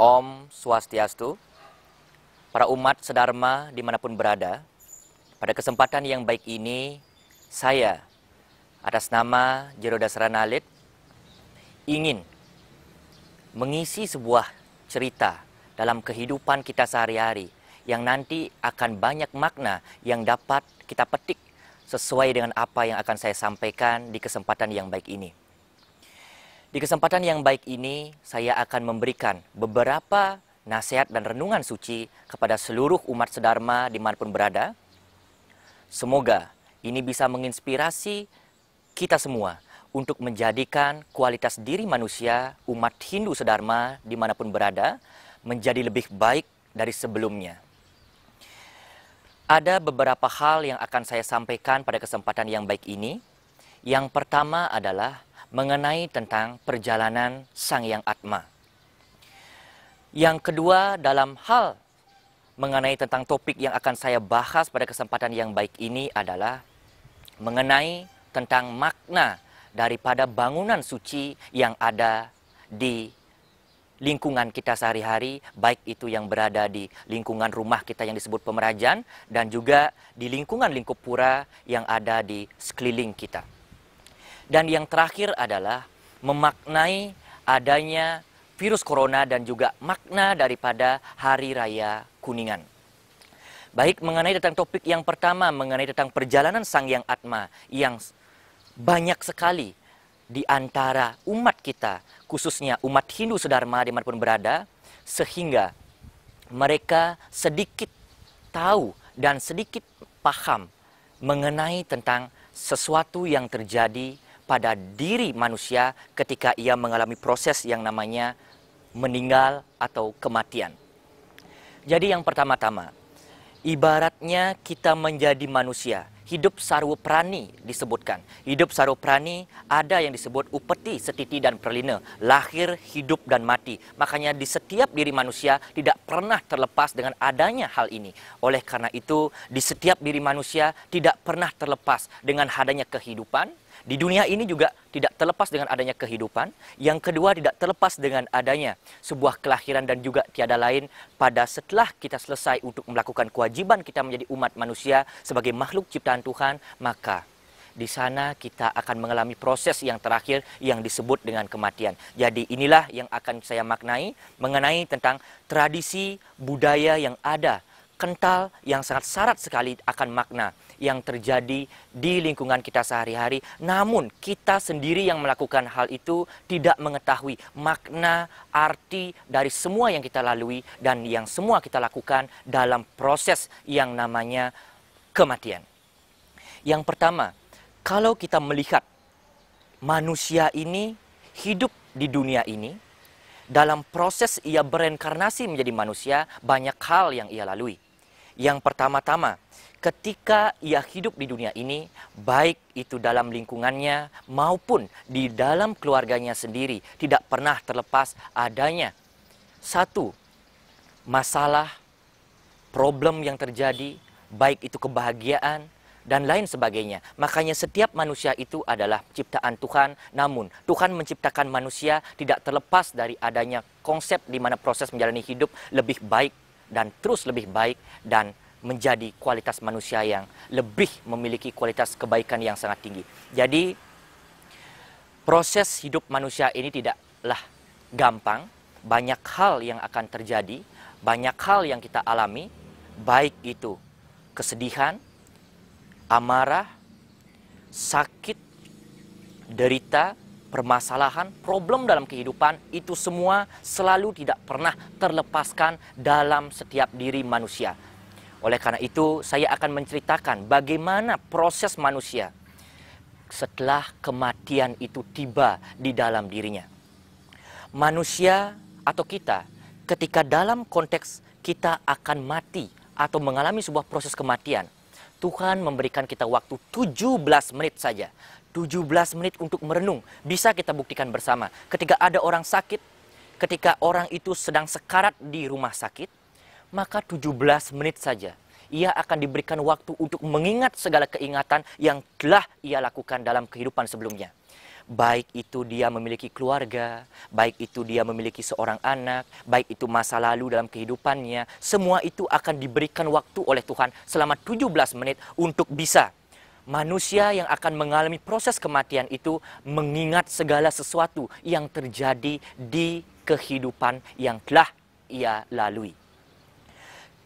Om Swastiastu, para umat sedharma dimanapun berada, pada kesempatan yang baik ini, saya atas nama Jero Nalit ingin mengisi sebuah cerita dalam kehidupan kita sehari-hari yang nanti akan banyak makna yang dapat kita petik sesuai dengan apa yang akan saya sampaikan di kesempatan yang baik ini. Di kesempatan yang baik ini, saya akan memberikan beberapa nasihat dan renungan suci kepada seluruh umat sedharma dimanapun berada. Semoga ini bisa menginspirasi kita semua untuk menjadikan kualitas diri manusia umat Hindu sedharma dimanapun berada menjadi lebih baik dari sebelumnya. Ada beberapa hal yang akan saya sampaikan pada kesempatan yang baik ini. Yang pertama adalah mengenai tentang perjalanan Sang Yang Atma. Yang kedua dalam hal mengenai tentang topik yang akan saya bahas pada kesempatan yang baik ini adalah mengenai tentang makna daripada bangunan suci yang ada di lingkungan kita sehari-hari, baik itu yang berada di lingkungan rumah kita yang disebut pemerajan dan juga di lingkungan lingkup pura yang ada di sekeliling kita. Dan yang terakhir adalah memaknai adanya virus corona dan juga makna daripada Hari Raya Kuningan. Baik mengenai tentang topik yang pertama mengenai tentang perjalanan Sang Yang Atma yang banyak sekali di antara umat kita, khususnya umat Hindu Sedharma dimanapun berada, sehingga mereka sedikit tahu dan sedikit paham mengenai tentang sesuatu yang terjadi pada diri manusia ketika ia mengalami proses yang namanya meninggal atau kematian. Jadi yang pertama-tama, ibaratnya kita menjadi manusia. Hidup sarwa prani disebutkan. Hidup sarwa prani ada yang disebut upeti, setiti, dan perlina. Lahir, hidup, dan mati. Makanya di setiap diri manusia tidak pernah terlepas dengan adanya hal ini. Oleh karena itu, di setiap diri manusia tidak pernah terlepas dengan adanya kehidupan, di dunia ini juga tidak terlepas dengan adanya kehidupan, yang kedua tidak terlepas dengan adanya sebuah kelahiran dan juga tiada lain pada setelah kita selesai untuk melakukan kewajiban kita menjadi umat manusia sebagai makhluk ciptaan Tuhan, maka di sana kita akan mengalami proses yang terakhir yang disebut dengan kematian. Jadi inilah yang akan saya maknai mengenai tentang tradisi budaya yang ada kental, yang sangat syarat sekali akan makna yang terjadi di lingkungan kita sehari-hari. Namun kita sendiri yang melakukan hal itu tidak mengetahui makna, arti dari semua yang kita lalui dan yang semua kita lakukan dalam proses yang namanya kematian. Yang pertama, kalau kita melihat manusia ini hidup di dunia ini, dalam proses ia bereinkarnasi menjadi manusia, banyak hal yang ia lalui yang pertama-tama, ketika ia hidup di dunia ini, baik itu dalam lingkungannya maupun di dalam keluarganya sendiri, tidak pernah terlepas adanya satu masalah, problem yang terjadi, baik itu kebahagiaan dan lain sebagainya. Makanya setiap manusia itu adalah ciptaan Tuhan, namun Tuhan menciptakan manusia tidak terlepas dari adanya konsep di mana proses menjalani hidup lebih baik dan terus lebih baik dan menjadi kualitas manusia yang lebih memiliki kualitas kebaikan yang sangat tinggi. Jadi proses hidup manusia ini tidaklah gampang, banyak hal yang akan terjadi, banyak hal yang kita alami, baik itu kesedihan, amarah, sakit, derita, permasalahan, problem dalam kehidupan itu semua selalu tidak pernah terlepaskan dalam setiap diri manusia. Oleh karena itu, saya akan menceritakan bagaimana proses manusia setelah kematian itu tiba di dalam dirinya. Manusia atau kita ketika dalam konteks kita akan mati atau mengalami sebuah proses kematian, Tuhan memberikan kita waktu 17 menit saja. 17 menit untuk merenung bisa kita buktikan bersama. Ketika ada orang sakit, ketika orang itu sedang sekarat di rumah sakit, maka 17 menit saja ia akan diberikan waktu untuk mengingat segala keingatan yang telah ia lakukan dalam kehidupan sebelumnya. Baik itu dia memiliki keluarga, baik itu dia memiliki seorang anak, baik itu masa lalu dalam kehidupannya, semua itu akan diberikan waktu oleh Tuhan selama 17 menit untuk bisa manusia yang akan mengalami proses kematian itu mengingat segala sesuatu yang terjadi di kehidupan yang telah ia lalui.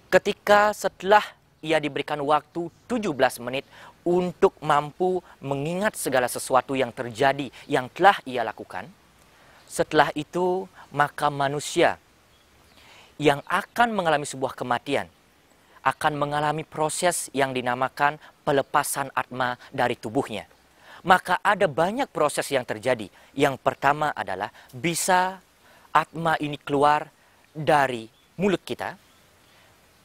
Ketika setelah ia diberikan waktu 17 menit untuk mampu mengingat segala sesuatu yang terjadi yang telah ia lakukan, setelah itu maka manusia yang akan mengalami sebuah kematian akan mengalami proses yang dinamakan pelepasan atma dari tubuhnya. Maka ada banyak proses yang terjadi. Yang pertama adalah bisa atma ini keluar dari mulut kita.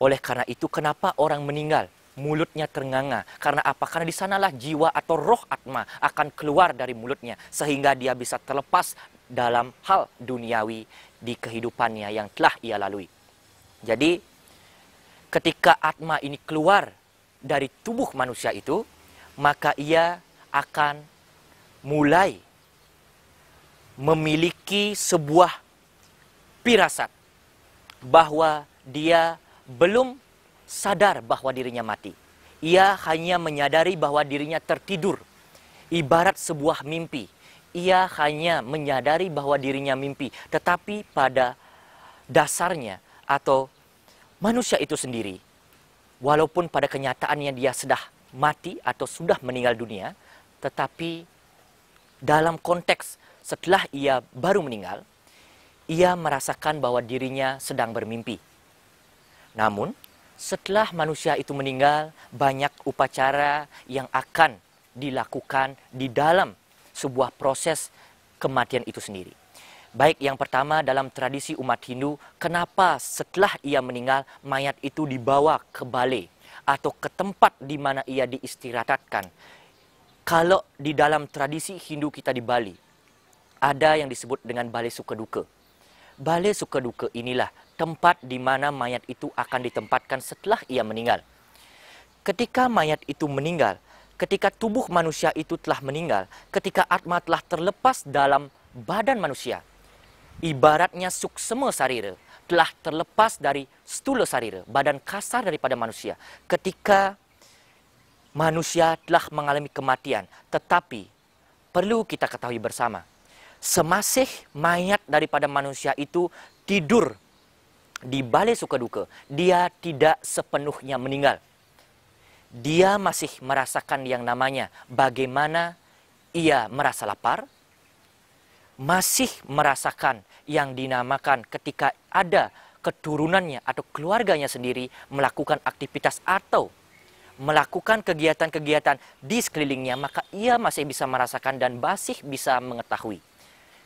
Oleh karena itu kenapa orang meninggal? mulutnya ternganga karena apa? Karena di sanalah jiwa atau roh atma akan keluar dari mulutnya sehingga dia bisa terlepas dalam hal duniawi di kehidupannya yang telah ia lalui. Jadi ketika atma ini keluar dari tubuh manusia itu, maka ia akan mulai memiliki sebuah pirasat bahwa dia belum sadar bahwa dirinya mati. Ia hanya menyadari bahwa dirinya tertidur, ibarat sebuah mimpi. Ia hanya menyadari bahwa dirinya mimpi, tetapi pada dasarnya atau manusia itu sendiri, walaupun pada kenyataannya dia sudah mati atau sudah meninggal dunia, tetapi dalam konteks setelah ia baru meninggal, ia merasakan bahwa dirinya sedang bermimpi. Namun, setelah manusia itu meninggal, banyak upacara yang akan dilakukan di dalam sebuah proses kematian itu sendiri. Baik, yang pertama dalam tradisi umat Hindu, kenapa setelah ia meninggal, mayat itu dibawa ke Bali atau ke tempat di mana ia diistirahatkan. Kalau di dalam tradisi Hindu kita di Bali, ada yang disebut dengan duka. Balai suka duka inilah tempat di mana mayat itu akan ditempatkan setelah ia meninggal. Ketika mayat itu meninggal, ketika tubuh manusia itu telah meninggal, ketika atma telah terlepas dalam badan manusia, ibaratnya suksema sarira telah terlepas dari stula sarira, badan kasar daripada manusia. Ketika manusia telah mengalami kematian, tetapi perlu kita ketahui bersama, semasih mayat daripada manusia itu tidur di balai suka duka, dia tidak sepenuhnya meninggal. Dia masih merasakan yang namanya bagaimana ia merasa lapar, masih merasakan yang dinamakan ketika ada keturunannya atau keluarganya sendiri melakukan aktivitas atau melakukan kegiatan-kegiatan di sekelilingnya, maka ia masih bisa merasakan dan masih bisa mengetahui.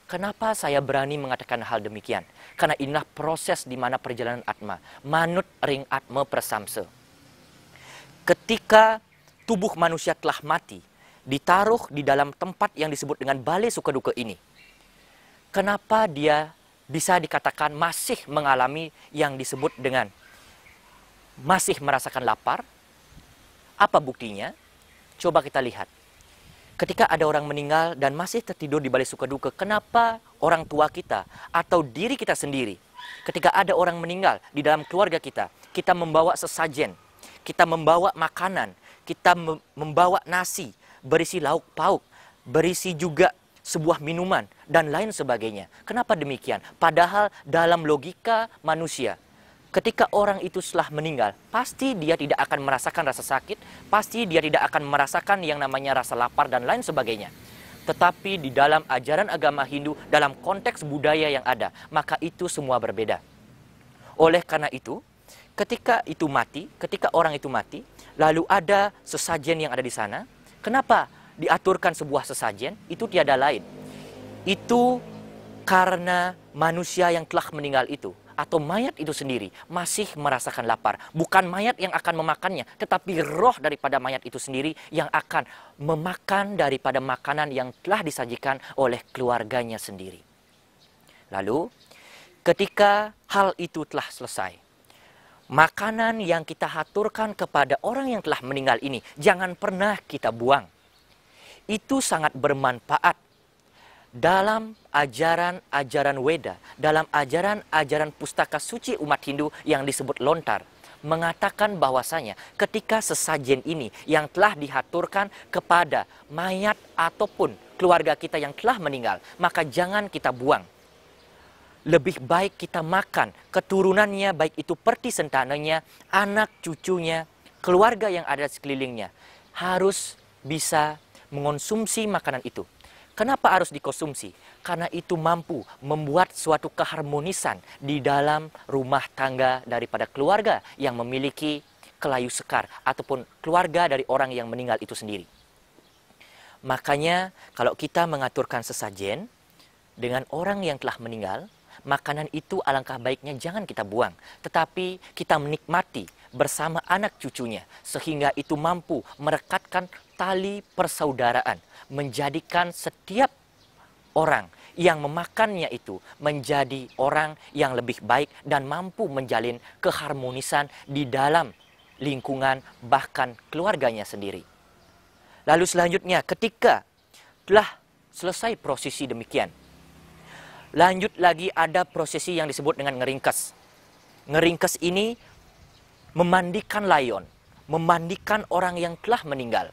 Kenapa saya berani mengatakan hal demikian? Karena inilah proses di mana perjalanan atma, manut ring atma persamse. Ketika tubuh manusia telah mati, ditaruh di dalam tempat yang disebut dengan balai suka duka ini, kenapa dia bisa dikatakan masih mengalami yang disebut dengan masih merasakan lapar? Apa buktinya? Coba kita lihat. Ketika ada orang meninggal dan masih tertidur di balik suka duka, kenapa orang tua kita atau diri kita sendiri ketika ada orang meninggal di dalam keluarga kita, kita membawa sesajen, kita membawa makanan, kita membawa nasi berisi lauk pauk, berisi juga sebuah minuman, dan lain sebagainya. Kenapa demikian? Padahal dalam logika manusia, ketika orang itu setelah meninggal, pasti dia tidak akan merasakan rasa sakit, pasti dia tidak akan merasakan yang namanya rasa lapar dan lain sebagainya. Tetapi di dalam ajaran agama Hindu, dalam konteks budaya yang ada, maka itu semua berbeda. Oleh karena itu, ketika itu mati, ketika orang itu mati, lalu ada sesajen yang ada di sana, kenapa diaturkan sebuah sesajen itu tiada lain. Itu karena manusia yang telah meninggal itu atau mayat itu sendiri masih merasakan lapar. Bukan mayat yang akan memakannya, tetapi roh daripada mayat itu sendiri yang akan memakan daripada makanan yang telah disajikan oleh keluarganya sendiri. Lalu, ketika hal itu telah selesai, makanan yang kita haturkan kepada orang yang telah meninggal ini jangan pernah kita buang itu sangat bermanfaat dalam ajaran-ajaran Weda, dalam ajaran-ajaran pustaka suci umat Hindu yang disebut lontar, mengatakan bahwasanya ketika sesajen ini yang telah dihaturkan kepada mayat ataupun keluarga kita yang telah meninggal, maka jangan kita buang. Lebih baik kita makan keturunannya, baik itu perti sentananya, anak cucunya, keluarga yang ada sekelilingnya, harus bisa mengonsumsi makanan itu. Kenapa harus dikonsumsi? Karena itu mampu membuat suatu keharmonisan di dalam rumah tangga daripada keluarga yang memiliki kelayu sekar ataupun keluarga dari orang yang meninggal itu sendiri. Makanya kalau kita mengaturkan sesajen dengan orang yang telah meninggal, makanan itu alangkah baiknya jangan kita buang, tetapi kita menikmati bersama anak cucunya sehingga itu mampu merekatkan tali persaudaraan, menjadikan setiap orang yang memakannya itu menjadi orang yang lebih baik dan mampu menjalin keharmonisan di dalam lingkungan bahkan keluarganya sendiri. Lalu selanjutnya ketika telah selesai prosesi demikian. Lanjut lagi ada prosesi yang disebut dengan ngeringkas. Ngeringkas ini memandikan layon, memandikan orang yang telah meninggal.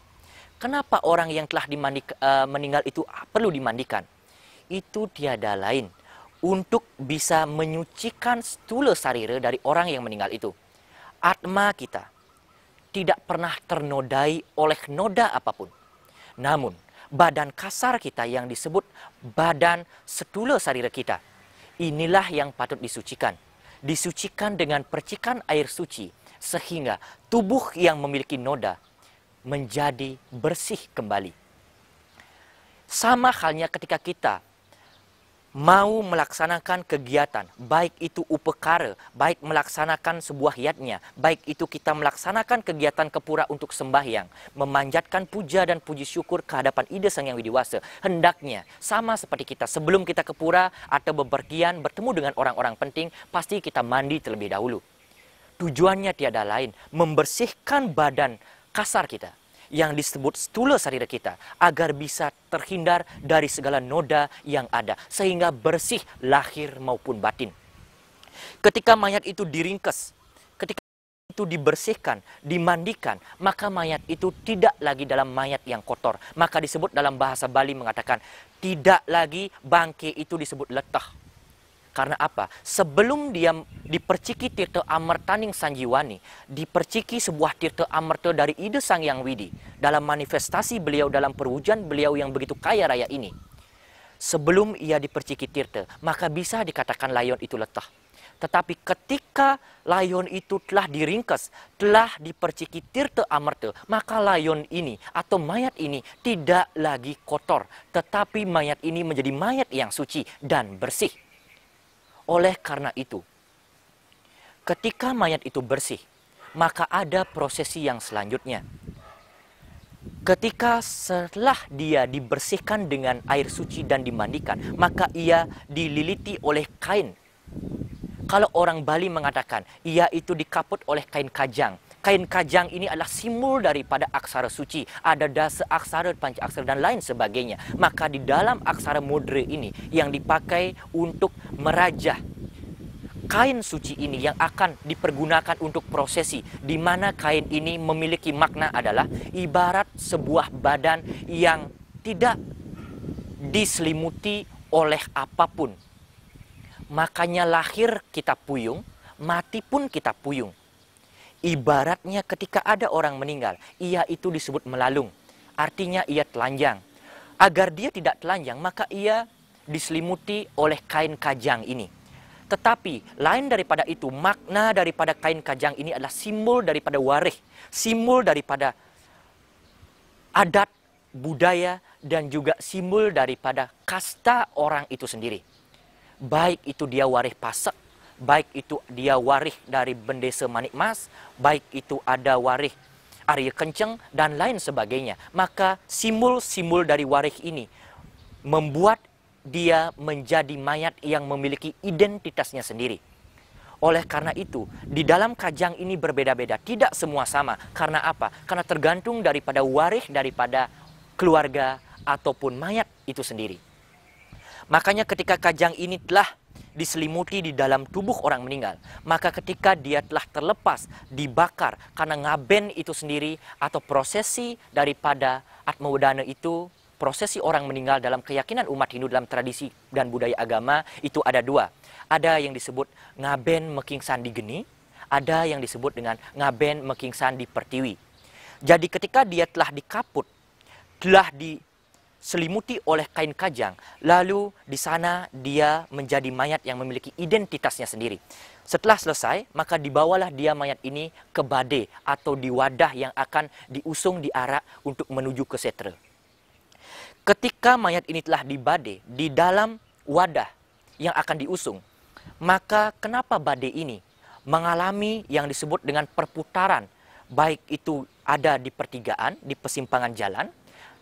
Kenapa orang yang telah dimandik, uh, meninggal itu perlu dimandikan? Itu tiada lain untuk bisa menyucikan stule sarira dari orang yang meninggal itu. Atma kita tidak pernah ternodai oleh noda apapun. Namun, badan kasar kita yang disebut badan stule sarira kita, inilah yang patut disucikan. Disucikan dengan percikan air suci sehingga tubuh yang memiliki noda menjadi bersih kembali. Sama halnya ketika kita mau melaksanakan kegiatan, baik itu upekara, baik melaksanakan sebuah yatnya, baik itu kita melaksanakan kegiatan kepura untuk sembahyang, memanjatkan puja dan puji syukur ke hadapan ide Sang Yang Widiwasa, hendaknya sama seperti kita sebelum kita kepura atau bepergian bertemu dengan orang-orang penting, pasti kita mandi terlebih dahulu. Tujuannya tiada lain, membersihkan badan kasar kita yang disebut stula sarira kita agar bisa terhindar dari segala noda yang ada sehingga bersih lahir maupun batin. Ketika mayat itu diringkes, ketika itu dibersihkan, dimandikan, maka mayat itu tidak lagi dalam mayat yang kotor. Maka disebut dalam bahasa Bali mengatakan tidak lagi bangke itu disebut letah. Karena apa? Sebelum dia diperciki Tirta Amertaning Sanjiwani, diperciki sebuah Tirta Amerta dari ide Sang Yang Widi dalam manifestasi beliau dalam perwujudan beliau yang begitu kaya raya ini. Sebelum ia diperciki Tirta, maka bisa dikatakan layon itu letah. Tetapi ketika layon itu telah diringkas, telah diperciki Tirta Amerta, maka layon ini atau mayat ini tidak lagi kotor, tetapi mayat ini menjadi mayat yang suci dan bersih. Oleh karena itu, ketika mayat itu bersih, maka ada prosesi yang selanjutnya. Ketika setelah dia dibersihkan dengan air suci dan dimandikan, maka ia dililiti oleh kain. Kalau orang Bali mengatakan, ia itu dikaput oleh kain kajang Kain kajang ini adalah simbol daripada aksara suci. Ada dasa aksara, panca aksara, dan lain sebagainya. Maka di dalam aksara mudra ini yang dipakai untuk merajah kain suci ini yang akan dipergunakan untuk prosesi di mana kain ini memiliki makna adalah ibarat sebuah badan yang tidak diselimuti oleh apapun. Makanya lahir kita puyung, mati pun kita puyung. Ibaratnya ketika ada orang meninggal, ia itu disebut melalung. Artinya ia telanjang. Agar dia tidak telanjang, maka ia diselimuti oleh kain kajang ini. Tetapi lain daripada itu, makna daripada kain kajang ini adalah simbol daripada warih, simbol daripada adat, budaya, dan juga simbol daripada kasta orang itu sendiri. Baik itu dia warih pasak baik itu dia warih dari Bendesa Manik Mas, baik itu ada warih Arya Kenceng dan lain sebagainya. Maka simbol-simbol dari warih ini membuat dia menjadi mayat yang memiliki identitasnya sendiri. Oleh karena itu, di dalam kajang ini berbeda-beda, tidak semua sama. Karena apa? Karena tergantung daripada warih daripada keluarga ataupun mayat itu sendiri. Makanya ketika kajang ini telah diselimuti di dalam tubuh orang meninggal. Maka ketika dia telah terlepas, dibakar karena ngaben itu sendiri atau prosesi daripada Atmawadana itu, prosesi orang meninggal dalam keyakinan umat Hindu dalam tradisi dan budaya agama itu ada dua. Ada yang disebut ngaben mekingsan sandi geni, ada yang disebut dengan ngaben mekingsan sandi pertiwi. Jadi ketika dia telah dikaput, telah di diselimuti oleh kain kajang. Lalu di sana dia menjadi mayat yang memiliki identitasnya sendiri. Setelah selesai, maka dibawalah dia mayat ini ke bade atau di wadah yang akan diusung di arak untuk menuju ke setre. Ketika mayat ini telah di dibade di dalam wadah yang akan diusung, maka kenapa bade ini mengalami yang disebut dengan perputaran, baik itu ada di pertigaan, di persimpangan jalan,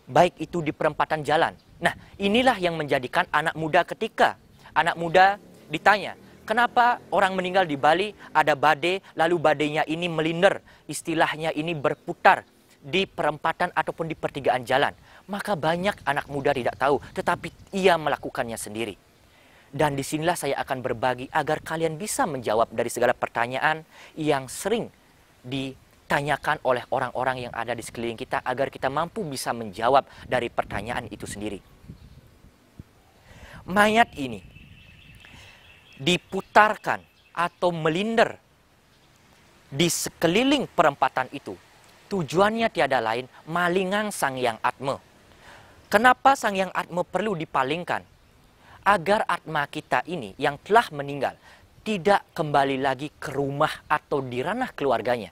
baik itu di perempatan jalan. Nah, inilah yang menjadikan anak muda ketika anak muda ditanya, kenapa orang meninggal di Bali ada badai, lalu badainya ini melinder, istilahnya ini berputar di perempatan ataupun di pertigaan jalan. Maka banyak anak muda tidak tahu, tetapi ia melakukannya sendiri. Dan disinilah saya akan berbagi agar kalian bisa menjawab dari segala pertanyaan yang sering di tanyakan oleh orang-orang yang ada di sekeliling kita agar kita mampu bisa menjawab dari pertanyaan itu sendiri. Mayat ini diputarkan atau melinder di sekeliling perempatan itu. Tujuannya tiada lain malingan sang yang atma Kenapa sang yang atma perlu dipalingkan? Agar atma kita ini yang telah meninggal tidak kembali lagi ke rumah atau di ranah keluarganya.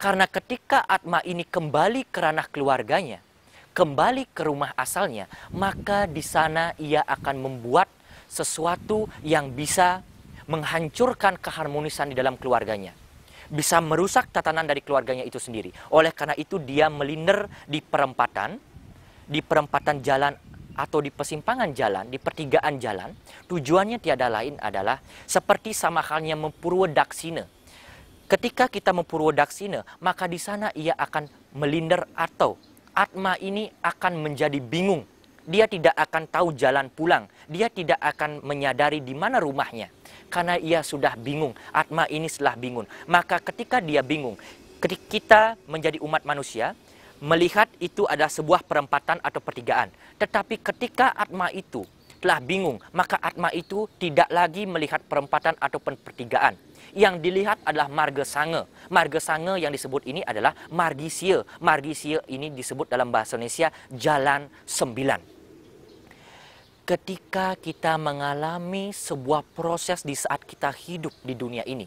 Karena ketika Atma ini kembali ke ranah keluarganya, kembali ke rumah asalnya, maka di sana ia akan membuat sesuatu yang bisa menghancurkan keharmonisan di dalam keluarganya. Bisa merusak tatanan dari keluarganya itu sendiri. Oleh karena itu dia melinder di perempatan, di perempatan jalan atau di persimpangan jalan, di pertigaan jalan, tujuannya tiada lain adalah seperti sama halnya mempurwe daksina, Ketika kita mempurwodaksina, maka di sana ia akan melinder atau atma ini akan menjadi bingung. Dia tidak akan tahu jalan pulang. Dia tidak akan menyadari di mana rumahnya. Karena ia sudah bingung. Atma ini setelah bingung. Maka ketika dia bingung, ketika kita menjadi umat manusia, melihat itu adalah sebuah perempatan atau pertigaan. Tetapi ketika atma itu telah bingung, maka atma itu tidak lagi melihat perempatan atau pertigaan. Yang dilihat adalah marga sanga. Marga sanga yang disebut ini adalah margisia. Margisia ini disebut dalam bahasa Indonesia jalan sembilan ketika kita mengalami sebuah proses di saat kita hidup di dunia ini,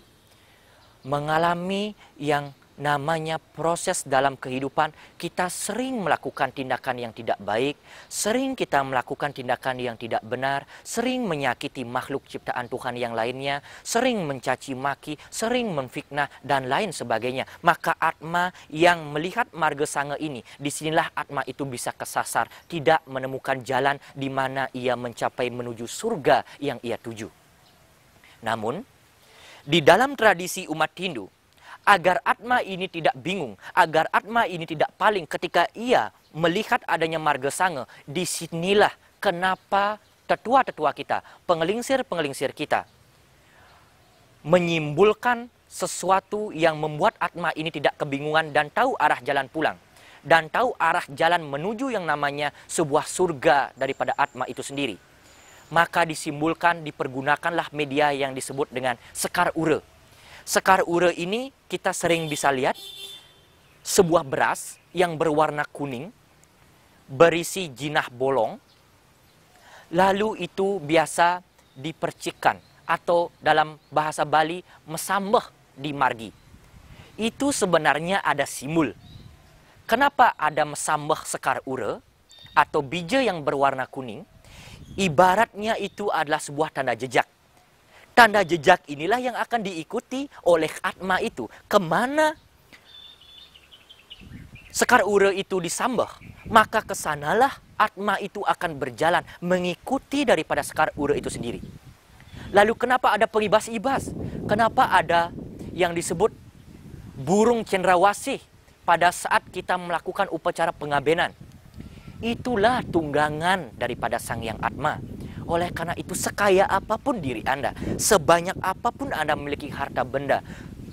mengalami yang namanya proses dalam kehidupan, kita sering melakukan tindakan yang tidak baik, sering kita melakukan tindakan yang tidak benar, sering menyakiti makhluk ciptaan Tuhan yang lainnya, sering mencaci maki, sering menfitnah dan lain sebagainya. Maka atma yang melihat marga sange ini, disinilah atma itu bisa kesasar, tidak menemukan jalan di mana ia mencapai menuju surga yang ia tuju. Namun, di dalam tradisi umat Hindu, agar Atma ini tidak bingung, agar Atma ini tidak paling ketika ia melihat adanya marga sange. Disinilah kenapa tetua-tetua kita, pengelingsir-pengelingsir kita, menyimbulkan sesuatu yang membuat Atma ini tidak kebingungan dan tahu arah jalan pulang. Dan tahu arah jalan menuju yang namanya sebuah surga daripada Atma itu sendiri maka disimbulkan dipergunakanlah media yang disebut dengan sekar ure Sekar ure ini kita sering bisa lihat sebuah beras yang berwarna kuning, berisi jinah bolong, lalu itu biasa dipercikan atau dalam bahasa Bali mesambeh di margi. Itu sebenarnya ada simul. Kenapa ada mesambeh sekar ure atau bija yang berwarna kuning? Ibaratnya itu adalah sebuah tanda jejak Tanda jejak inilah yang akan diikuti oleh atma itu. Kemana sekar ure itu disambah, maka kesanalah atma itu akan berjalan mengikuti daripada sekar ure itu sendiri. Lalu kenapa ada pengibas-ibas? Kenapa ada yang disebut burung cendrawasih pada saat kita melakukan upacara pengabenan? Itulah tunggangan daripada sang yang atma. Oleh karena itu, sekaya apapun diri Anda, sebanyak apapun Anda memiliki harta benda,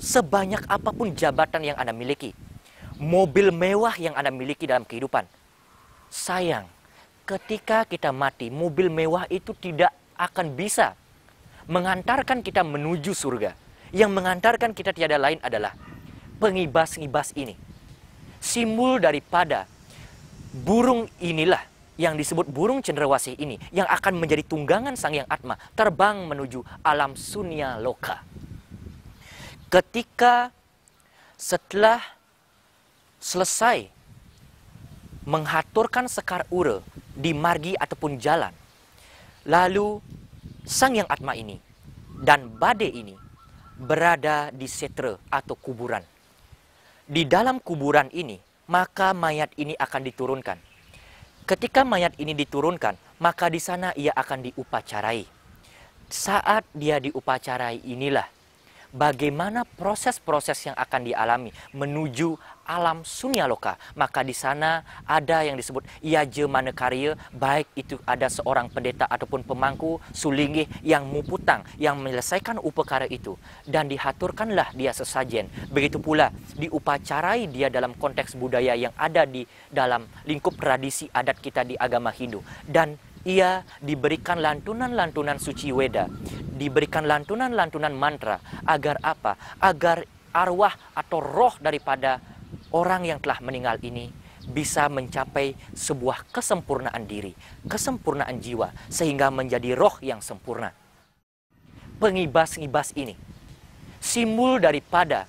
sebanyak apapun jabatan yang Anda miliki, mobil mewah yang Anda miliki dalam kehidupan, sayang, ketika kita mati, mobil mewah itu tidak akan bisa mengantarkan kita menuju surga. Yang mengantarkan kita tiada lain adalah pengibas-ngibas ini. Simbol daripada burung inilah yang disebut burung cenderawasih ini yang akan menjadi tunggangan sang yang atma terbang menuju alam sunya loka. Ketika setelah selesai menghaturkan sekar ura di margi ataupun jalan, lalu sang yang atma ini dan bade ini berada di setre atau kuburan. Di dalam kuburan ini, maka mayat ini akan diturunkan Ketika mayat ini diturunkan, maka di sana ia akan diupacarai. Saat dia diupacarai inilah bagaimana proses-proses yang akan dialami menuju alam sunya loka. Maka di sana ada yang disebut iaje manekarya, baik itu ada seorang pendeta ataupun pemangku sulingih yang muputang, yang menyelesaikan upacara itu. Dan dihaturkanlah dia sesajen. Begitu pula diupacarai dia dalam konteks budaya yang ada di dalam lingkup tradisi adat kita di agama Hindu. Dan ia diberikan lantunan-lantunan suci weda, diberikan lantunan-lantunan mantra agar apa? Agar arwah atau roh daripada orang yang telah meninggal ini bisa mencapai sebuah kesempurnaan diri, kesempurnaan jiwa, sehingga menjadi roh yang sempurna. Pengibas-ngibas ini, simbol daripada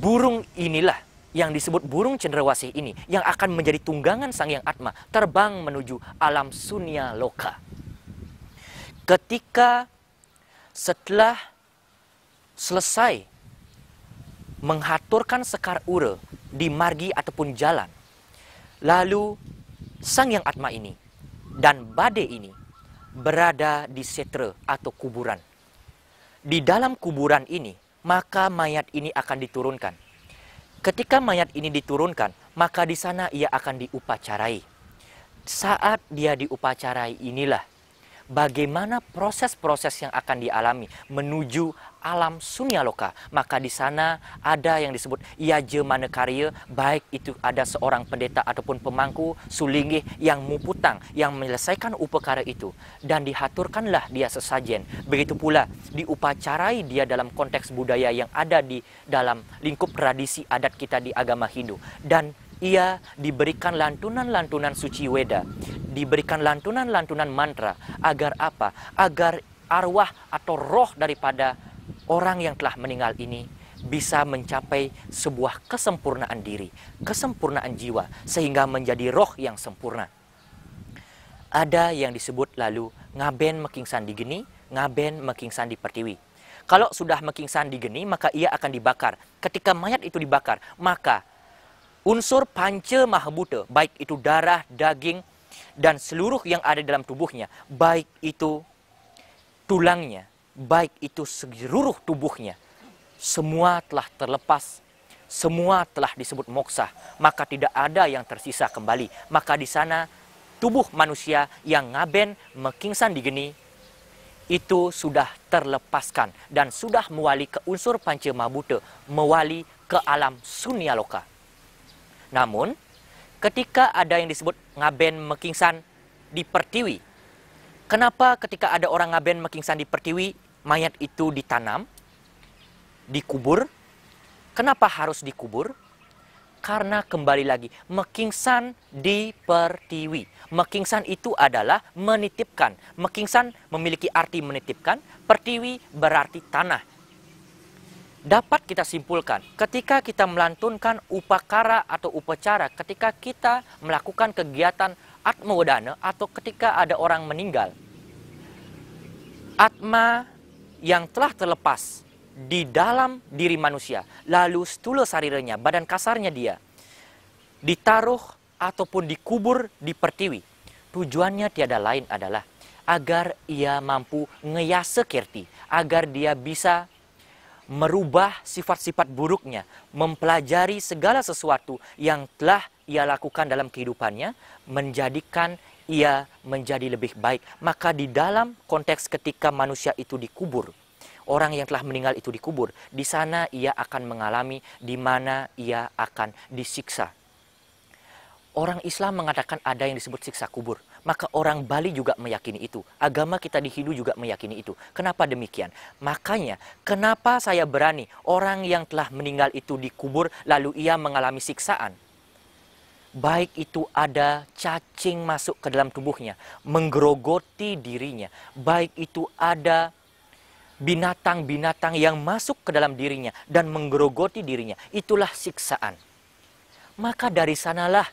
burung inilah yang disebut burung cenderawasih ini yang akan menjadi tunggangan sang yang atma terbang menuju alam sunya loka. Ketika setelah selesai menghaturkan sekar ura di margi ataupun jalan. Lalu sang yang atma ini dan bade ini berada di setre atau kuburan. Di dalam kuburan ini, maka mayat ini akan diturunkan. Ketika mayat ini diturunkan, maka di sana ia akan diupacarai. Saat dia diupacarai inilah bagaimana proses-proses yang akan dialami menuju alam sunya loka, maka di sana ada yang disebut iaje manekarya, baik itu ada seorang pendeta ataupun pemangku sulingih yang muputang, yang menyelesaikan upacara itu. Dan dihaturkanlah dia sesajen. Begitu pula diupacarai dia dalam konteks budaya yang ada di dalam lingkup tradisi adat kita di agama Hindu. Dan ia diberikan lantunan-lantunan suci weda, diberikan lantunan-lantunan mantra agar apa? Agar arwah atau roh daripada orang yang telah meninggal ini bisa mencapai sebuah kesempurnaan diri, kesempurnaan jiwa, sehingga menjadi roh yang sempurna. Ada yang disebut lalu ngaben mekingsan sandi geni, ngaben mekingsan sandi pertiwi. Kalau sudah mekingsan sandi geni, maka ia akan dibakar. Ketika mayat itu dibakar, maka unsur panca mahabute, baik itu darah, daging, dan seluruh yang ada dalam tubuhnya, baik itu tulangnya, baik itu seluruh tubuhnya, semua telah terlepas, semua telah disebut moksa, maka tidak ada yang tersisa kembali. Maka di sana tubuh manusia yang ngaben mekingsan digeni itu sudah terlepaskan dan sudah mewali ke unsur pancemabute, mewali ke alam loka Namun, ketika ada yang disebut ngaben mekingsan di pertiwi, kenapa ketika ada orang ngaben mekingsan di pertiwi mayat itu ditanam, dikubur. Kenapa harus dikubur? Karena kembali lagi, mekingsan di pertiwi. Mekingsan itu adalah menitipkan. Mekingsan memiliki arti menitipkan, pertiwi berarti tanah. Dapat kita simpulkan, ketika kita melantunkan upakara atau upacara, ketika kita melakukan kegiatan atmawadana atau ketika ada orang meninggal, atma yang telah terlepas di dalam diri manusia, lalu stula sarirnya, badan kasarnya dia, ditaruh ataupun dikubur di pertiwi. Tujuannya tiada lain adalah agar ia mampu ngeyase kirti, agar dia bisa merubah sifat-sifat buruknya, mempelajari segala sesuatu yang telah ia lakukan dalam kehidupannya, menjadikan ia menjadi lebih baik. Maka di dalam konteks ketika manusia itu dikubur, orang yang telah meninggal itu dikubur, di sana ia akan mengalami di mana ia akan disiksa. Orang Islam mengatakan ada yang disebut siksa kubur. Maka orang Bali juga meyakini itu. Agama kita di Hindu juga meyakini itu. Kenapa demikian? Makanya, kenapa saya berani orang yang telah meninggal itu dikubur lalu ia mengalami siksaan? baik itu ada cacing masuk ke dalam tubuhnya, menggerogoti dirinya, baik itu ada binatang-binatang yang masuk ke dalam dirinya dan menggerogoti dirinya, itulah siksaan. Maka dari sanalah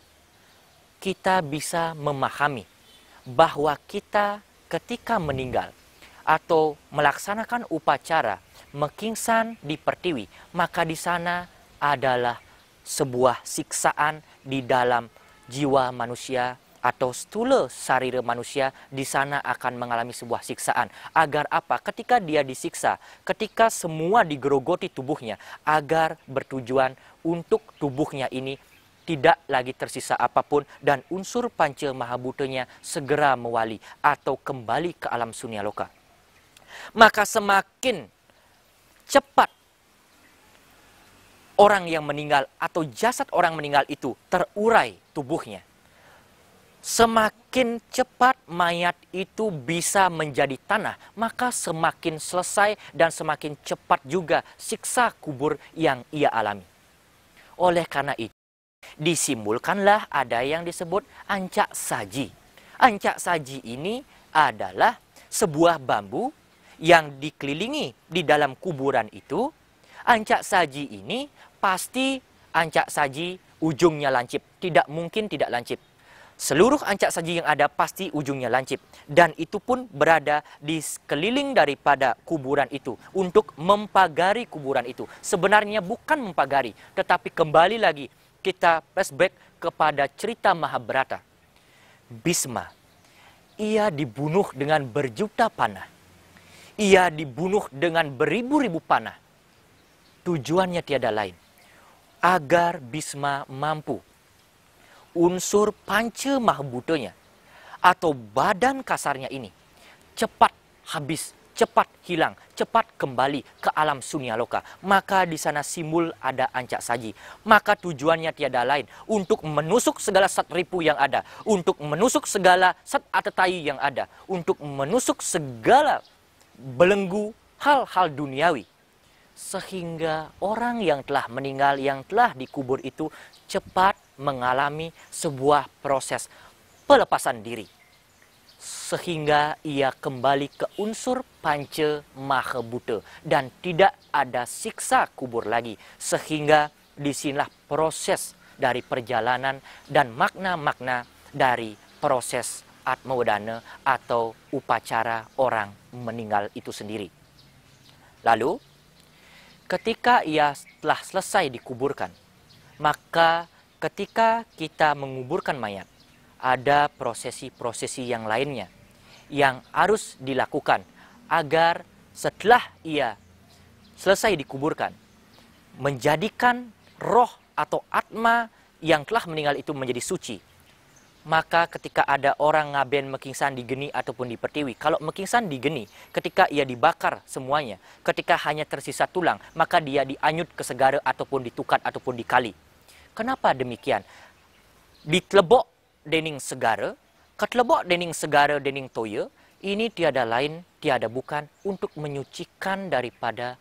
kita bisa memahami bahwa kita ketika meninggal atau melaksanakan upacara mekingsan di pertiwi, maka di sana adalah sebuah siksaan di dalam jiwa manusia atau stula sarira manusia di sana akan mengalami sebuah siksaan. Agar apa? Ketika dia disiksa, ketika semua digerogoti tubuhnya, agar bertujuan untuk tubuhnya ini tidak lagi tersisa apapun dan unsur panca mahabutanya segera mewali atau kembali ke alam sunia loka. Maka semakin cepat orang yang meninggal atau jasad orang meninggal itu terurai tubuhnya, semakin cepat mayat itu bisa menjadi tanah, maka semakin selesai dan semakin cepat juga siksa kubur yang ia alami. Oleh karena itu, disimpulkanlah ada yang disebut ancak saji. Ancak saji ini adalah sebuah bambu yang dikelilingi di dalam kuburan itu Ancak saji ini pasti ancak saji ujungnya lancip. Tidak mungkin tidak lancip. Seluruh ancak saji yang ada pasti ujungnya lancip. Dan itu pun berada di sekeliling daripada kuburan itu. Untuk mempagari kuburan itu. Sebenarnya bukan mempagari. Tetapi kembali lagi kita flashback kepada cerita Mahabharata. Bisma, ia dibunuh dengan berjuta panah. Ia dibunuh dengan beribu-ribu panah Tujuannya tiada lain, agar Bisma mampu unsur panca mahbudanya atau badan kasarnya ini cepat habis, cepat hilang, cepat kembali ke alam sunyaloka. Maka di sana simul ada ancak saji. Maka tujuannya tiada lain untuk menusuk segala sat ripu yang ada, untuk menusuk segala sat atetai yang ada, untuk menusuk segala belenggu hal-hal duniawi sehingga orang yang telah meninggal, yang telah dikubur itu cepat mengalami sebuah proses pelepasan diri. Sehingga ia kembali ke unsur panca mahabute dan tidak ada siksa kubur lagi. Sehingga disinilah proses dari perjalanan dan makna-makna dari proses atmawadana atau upacara orang meninggal itu sendiri. Lalu ketika ia telah selesai dikuburkan. Maka ketika kita menguburkan mayat, ada prosesi-prosesi yang lainnya yang harus dilakukan agar setelah ia selesai dikuburkan, menjadikan roh atau atma yang telah meninggal itu menjadi suci maka ketika ada orang ngaben mekingsan di geni ataupun di pertiwi, kalau mekingsan di geni, ketika ia dibakar semuanya, ketika hanya tersisa tulang, maka dia dianyut ke segara ataupun ditukat ataupun dikali. Kenapa demikian? Ditlebok dening segara, katlebok dening segara dening toya, ini tiada lain, tiada bukan untuk menyucikan daripada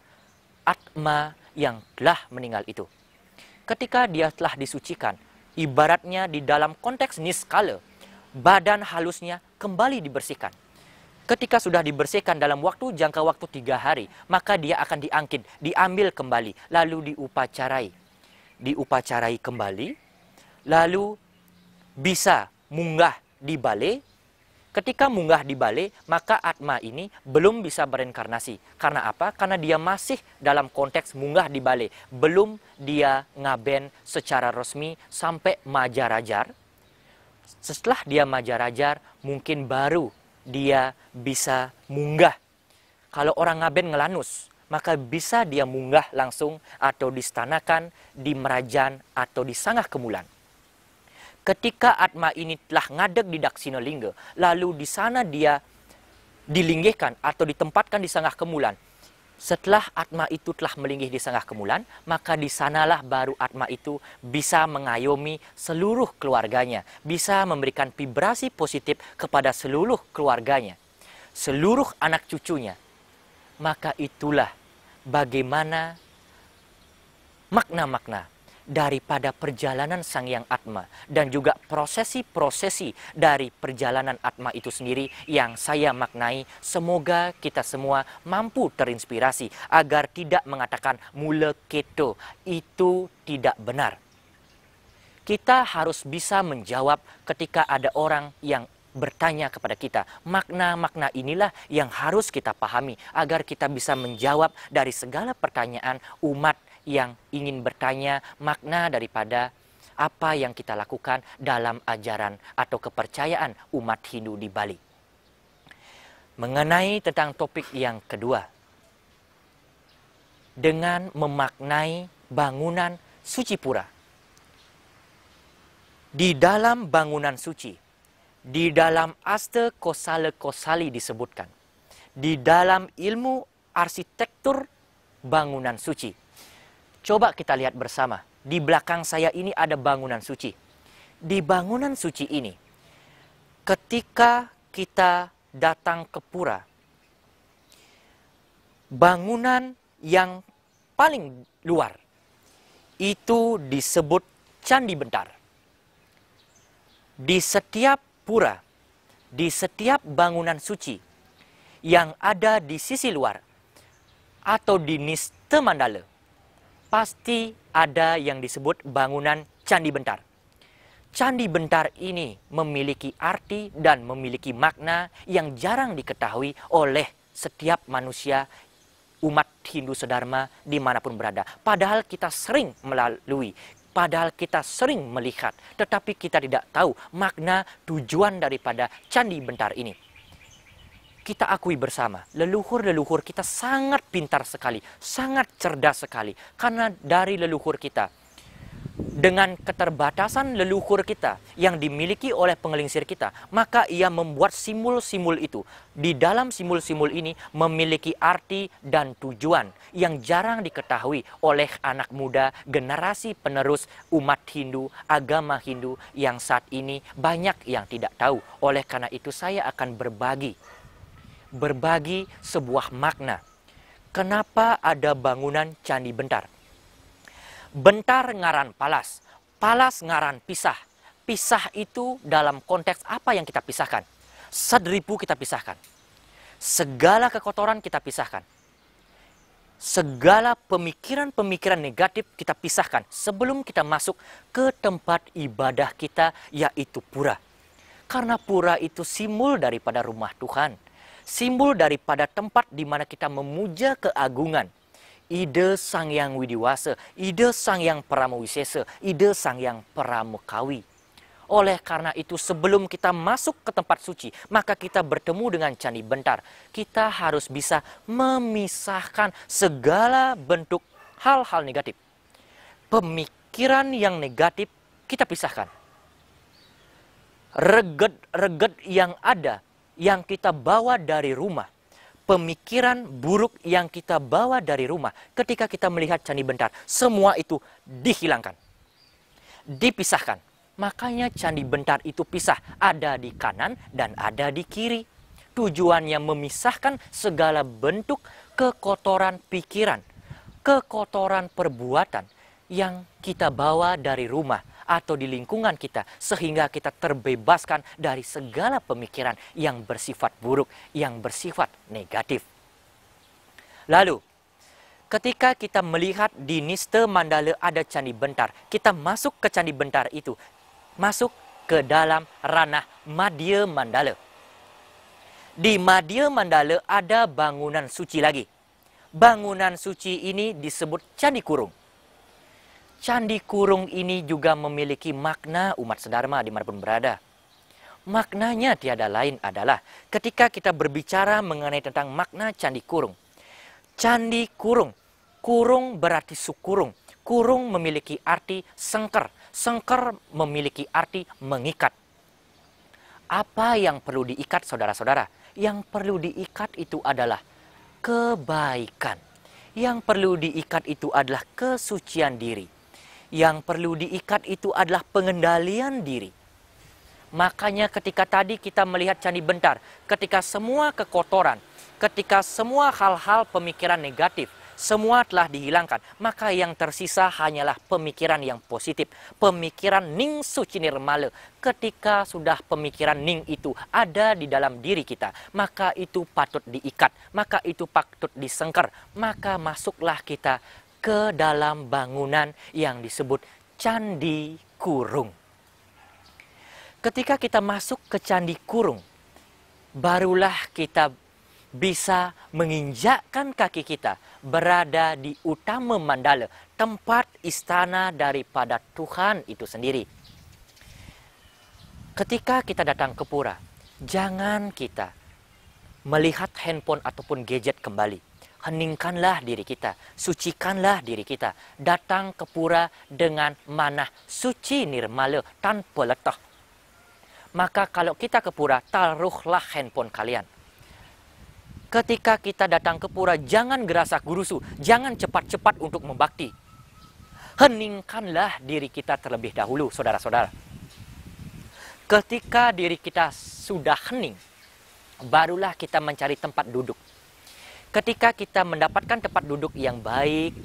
atma yang telah meninggal itu. Ketika dia telah disucikan, Ibaratnya di dalam konteks niskala, badan halusnya kembali dibersihkan. Ketika sudah dibersihkan dalam waktu jangka waktu tiga hari, maka dia akan diangkit, diambil kembali, lalu diupacarai. Diupacarai kembali, lalu bisa munggah di balai Ketika munggah di Bale, maka Atma ini belum bisa berinkarnasi. Karena apa? Karena dia masih dalam konteks munggah di Bale. Belum dia ngaben secara resmi sampai Majarajar. Setelah dia Majarajar, mungkin baru dia bisa munggah. Kalau orang ngaben ngelanus, maka bisa dia munggah langsung atau distanakan di Merajan atau di Sangah Kemulan ketika Atma ini telah ngadeg di Daksina Lingga, lalu di sana dia dilinggihkan atau ditempatkan di Sangah Kemulan. Setelah Atma itu telah melinggih di Sangah Kemulan, maka di sanalah baru Atma itu bisa mengayomi seluruh keluarganya, bisa memberikan vibrasi positif kepada seluruh keluarganya, seluruh anak cucunya. Maka itulah bagaimana makna-makna daripada perjalanan Sang Yang Atma dan juga prosesi-prosesi dari perjalanan Atma itu sendiri yang saya maknai semoga kita semua mampu terinspirasi agar tidak mengatakan mula keto itu tidak benar. Kita harus bisa menjawab ketika ada orang yang bertanya kepada kita. Makna-makna inilah yang harus kita pahami agar kita bisa menjawab dari segala pertanyaan umat yang ingin bertanya makna daripada apa yang kita lakukan dalam ajaran atau kepercayaan umat Hindu di Bali. Mengenai tentang topik yang kedua, dengan memaknai bangunan suci pura. Di dalam bangunan suci, di dalam aste kosale kosali disebutkan, di dalam ilmu arsitektur bangunan suci Coba kita lihat bersama. Di belakang saya ini ada bangunan suci. Di bangunan suci ini, ketika kita datang ke pura, bangunan yang paling luar itu disebut candi bentar. Di setiap pura, di setiap bangunan suci yang ada di sisi luar atau di niste mandala, pasti ada yang disebut bangunan Candi Bentar. Candi Bentar ini memiliki arti dan memiliki makna yang jarang diketahui oleh setiap manusia umat Hindu Sedharma dimanapun berada. Padahal kita sering melalui, padahal kita sering melihat, tetapi kita tidak tahu makna tujuan daripada Candi Bentar ini kita akui bersama, leluhur-leluhur kita sangat pintar sekali, sangat cerdas sekali. Karena dari leluhur kita, dengan keterbatasan leluhur kita yang dimiliki oleh pengelingsir kita, maka ia membuat simul-simul itu. Di dalam simul-simul ini memiliki arti dan tujuan yang jarang diketahui oleh anak muda generasi penerus umat Hindu, agama Hindu yang saat ini banyak yang tidak tahu. Oleh karena itu saya akan berbagi berbagi sebuah makna. Kenapa ada bangunan Candi Bentar? Bentar ngaran palas, palas ngaran pisah. Pisah itu dalam konteks apa yang kita pisahkan? Sederibu kita pisahkan. Segala kekotoran kita pisahkan. Segala pemikiran-pemikiran negatif kita pisahkan sebelum kita masuk ke tempat ibadah kita yaitu pura. Karena pura itu simbol daripada rumah Tuhan simbol daripada tempat di mana kita memuja keagungan. Ide Sang Yang Widiwasa, ide Sang Yang Pramuwisesa, ide Sang Yang Pramukawi. Oleh karena itu sebelum kita masuk ke tempat suci, maka kita bertemu dengan candi bentar. Kita harus bisa memisahkan segala bentuk hal-hal negatif. Pemikiran yang negatif kita pisahkan. Reget-reget yang ada yang kita bawa dari rumah, pemikiran buruk yang kita bawa dari rumah ketika kita melihat candi bentar, semua itu dihilangkan, dipisahkan. Makanya candi bentar itu pisah, ada di kanan dan ada di kiri. Tujuannya memisahkan segala bentuk kekotoran pikiran, kekotoran perbuatan yang kita bawa dari rumah atau di lingkungan kita, sehingga kita terbebaskan dari segala pemikiran yang bersifat buruk, yang bersifat negatif. Lalu, ketika kita melihat di Niste Mandala ada candi bentar, kita masuk ke candi bentar itu, masuk ke dalam ranah Madya Mandala. Di Madya Mandala ada bangunan suci lagi. Bangunan suci ini disebut candi kurung. Candi Kurung ini juga memiliki makna umat sedharma dimanapun berada. Maknanya tiada lain adalah ketika kita berbicara mengenai tentang makna Candi Kurung. Candi Kurung, kurung berarti sukurung. Kurung memiliki arti sengker, sengker memiliki arti mengikat. Apa yang perlu diikat saudara-saudara? Yang perlu diikat itu adalah kebaikan. Yang perlu diikat itu adalah kesucian diri yang perlu diikat itu adalah pengendalian diri. Makanya ketika tadi kita melihat candi bentar, ketika semua kekotoran, ketika semua hal-hal pemikiran negatif, semua telah dihilangkan. Maka yang tersisa hanyalah pemikiran yang positif. Pemikiran ning suci nirmala. Ketika sudah pemikiran ning itu ada di dalam diri kita, maka itu patut diikat, maka itu patut disengker, maka masuklah kita ke dalam bangunan yang disebut Candi Kurung. Ketika kita masuk ke Candi Kurung, barulah kita bisa menginjakkan kaki kita berada di utama mandala, tempat istana daripada Tuhan itu sendiri. Ketika kita datang ke pura, jangan kita melihat handphone ataupun gadget kembali heningkanlah diri kita, sucikanlah diri kita, datang ke pura dengan manah suci nirmala tanpa letah. Maka kalau kita ke pura, taruhlah handphone kalian. Ketika kita datang ke pura, jangan gerasak gurusu, jangan cepat-cepat untuk membakti. Heningkanlah diri kita terlebih dahulu, saudara-saudara. Ketika diri kita sudah hening, barulah kita mencari tempat duduk Ketika kita mendapatkan tempat duduk yang baik,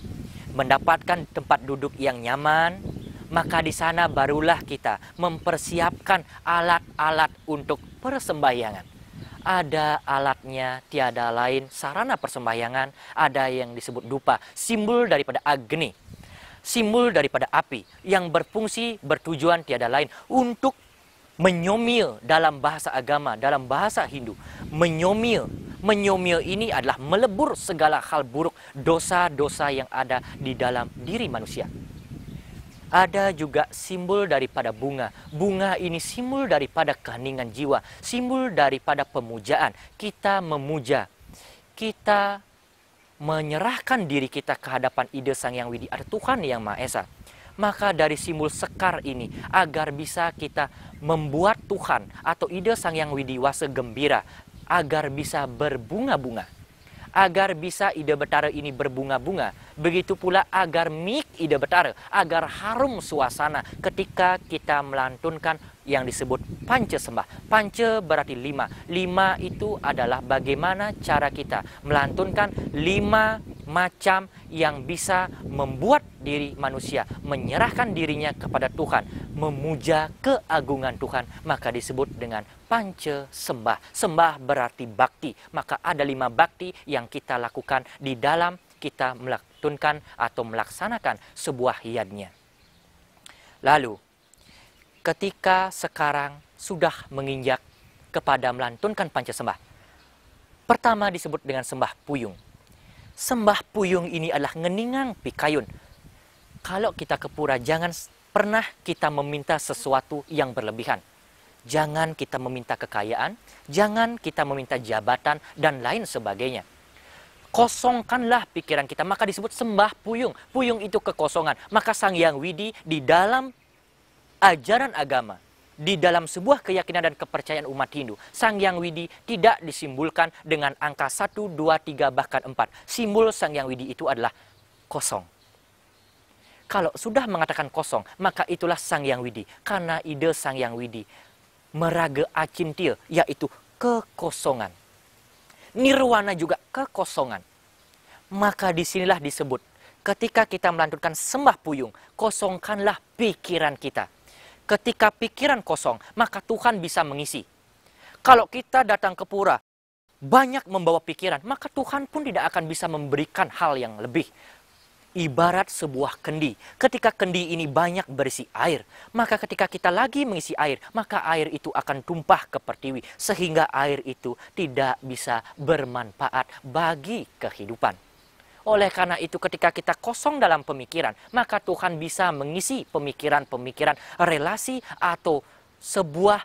mendapatkan tempat duduk yang nyaman, maka di sana barulah kita mempersiapkan alat-alat untuk persembahyangan. Ada alatnya, tiada lain sarana persembahyangan, ada yang disebut dupa, simbol daripada agni, simbol daripada api yang berfungsi bertujuan tiada lain untuk menyomil dalam bahasa agama, dalam bahasa Hindu, menyomil Menyomil ini adalah melebur segala hal buruk, dosa-dosa yang ada di dalam diri manusia. Ada juga simbol daripada bunga. Bunga ini simbol daripada keheningan jiwa, simbol daripada pemujaan. Kita memuja, kita menyerahkan diri kita ke hadapan ide Sang Yang Widi, ada Tuhan Yang Maha Esa. Maka dari simbol sekar ini, agar bisa kita membuat Tuhan atau ide Sang Yang Widiwasa gembira, agar bisa berbunga-bunga. Agar bisa ide betara ini berbunga-bunga. Begitu pula agar mik ide betara, agar harum suasana ketika kita melantunkan yang disebut panca sembah. Panca berarti lima. Lima itu adalah bagaimana cara kita melantunkan lima macam yang bisa membuat diri manusia menyerahkan dirinya kepada Tuhan, memuja keagungan Tuhan, maka disebut dengan panca sembah. Sembah berarti bakti, maka ada lima bakti yang kita lakukan di dalam kita melakukan atau melaksanakan sebuah hiatnya. Lalu, ketika sekarang sudah menginjak kepada melantunkan panca pertama disebut dengan sembah puyung sembah puyung ini adalah ngeningang pikayun. Kalau kita ke pura, jangan pernah kita meminta sesuatu yang berlebihan. Jangan kita meminta kekayaan, jangan kita meminta jabatan, dan lain sebagainya. Kosongkanlah pikiran kita, maka disebut sembah puyung. Puyung itu kekosongan. Maka Sang Yang Widi di dalam ajaran agama, di dalam sebuah keyakinan dan kepercayaan umat Hindu, Sang Yang Widi tidak disimbolkan dengan angka 1, 2, 3, bahkan 4. Simbol Sang Yang Widi itu adalah kosong. Kalau sudah mengatakan kosong, maka itulah Sang Yang Widi. Karena ide Sang Yang Widi meraga acintil, yaitu kekosongan. Nirwana juga kekosongan. Maka disinilah disebut, ketika kita melantunkan sembah puyung, kosongkanlah pikiran kita Ketika pikiran kosong, maka Tuhan bisa mengisi. Kalau kita datang ke pura, banyak membawa pikiran, maka Tuhan pun tidak akan bisa memberikan hal yang lebih. Ibarat sebuah kendi, ketika kendi ini banyak berisi air, maka ketika kita lagi mengisi air, maka air itu akan tumpah ke pertiwi, sehingga air itu tidak bisa bermanfaat bagi kehidupan. Oleh karena itu ketika kita kosong dalam pemikiran, maka Tuhan bisa mengisi pemikiran-pemikiran relasi atau sebuah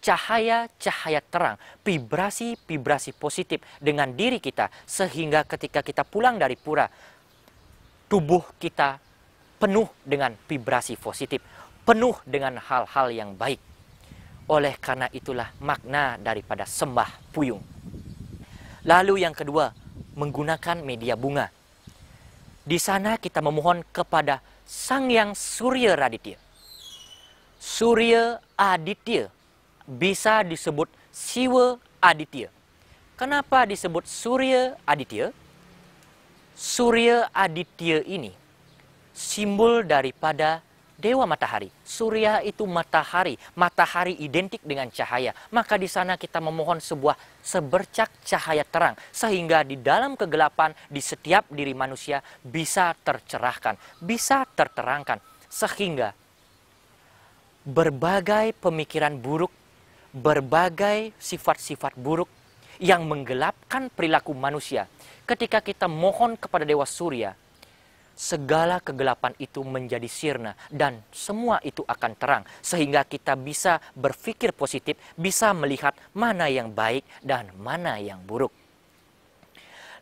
cahaya-cahaya terang, vibrasi-vibrasi positif dengan diri kita sehingga ketika kita pulang dari pura tubuh kita penuh dengan vibrasi positif, penuh dengan hal-hal yang baik. Oleh karena itulah makna daripada sembah puyung. Lalu yang kedua, menggunakan media bunga. Di sana kita memohon kepada Sang Yang Surya Raditya. Surya Aditya bisa disebut Siwa Aditya. Kenapa disebut Surya Aditya? Surya Aditya ini simbol daripada dewa matahari. Surya itu matahari, matahari identik dengan cahaya. Maka di sana kita memohon sebuah sebercak cahaya terang sehingga di dalam kegelapan di setiap diri manusia bisa tercerahkan, bisa terterangkan sehingga berbagai pemikiran buruk, berbagai sifat-sifat buruk yang menggelapkan perilaku manusia. Ketika kita mohon kepada Dewa Surya, segala kegelapan itu menjadi sirna dan semua itu akan terang sehingga kita bisa berpikir positif, bisa melihat mana yang baik dan mana yang buruk.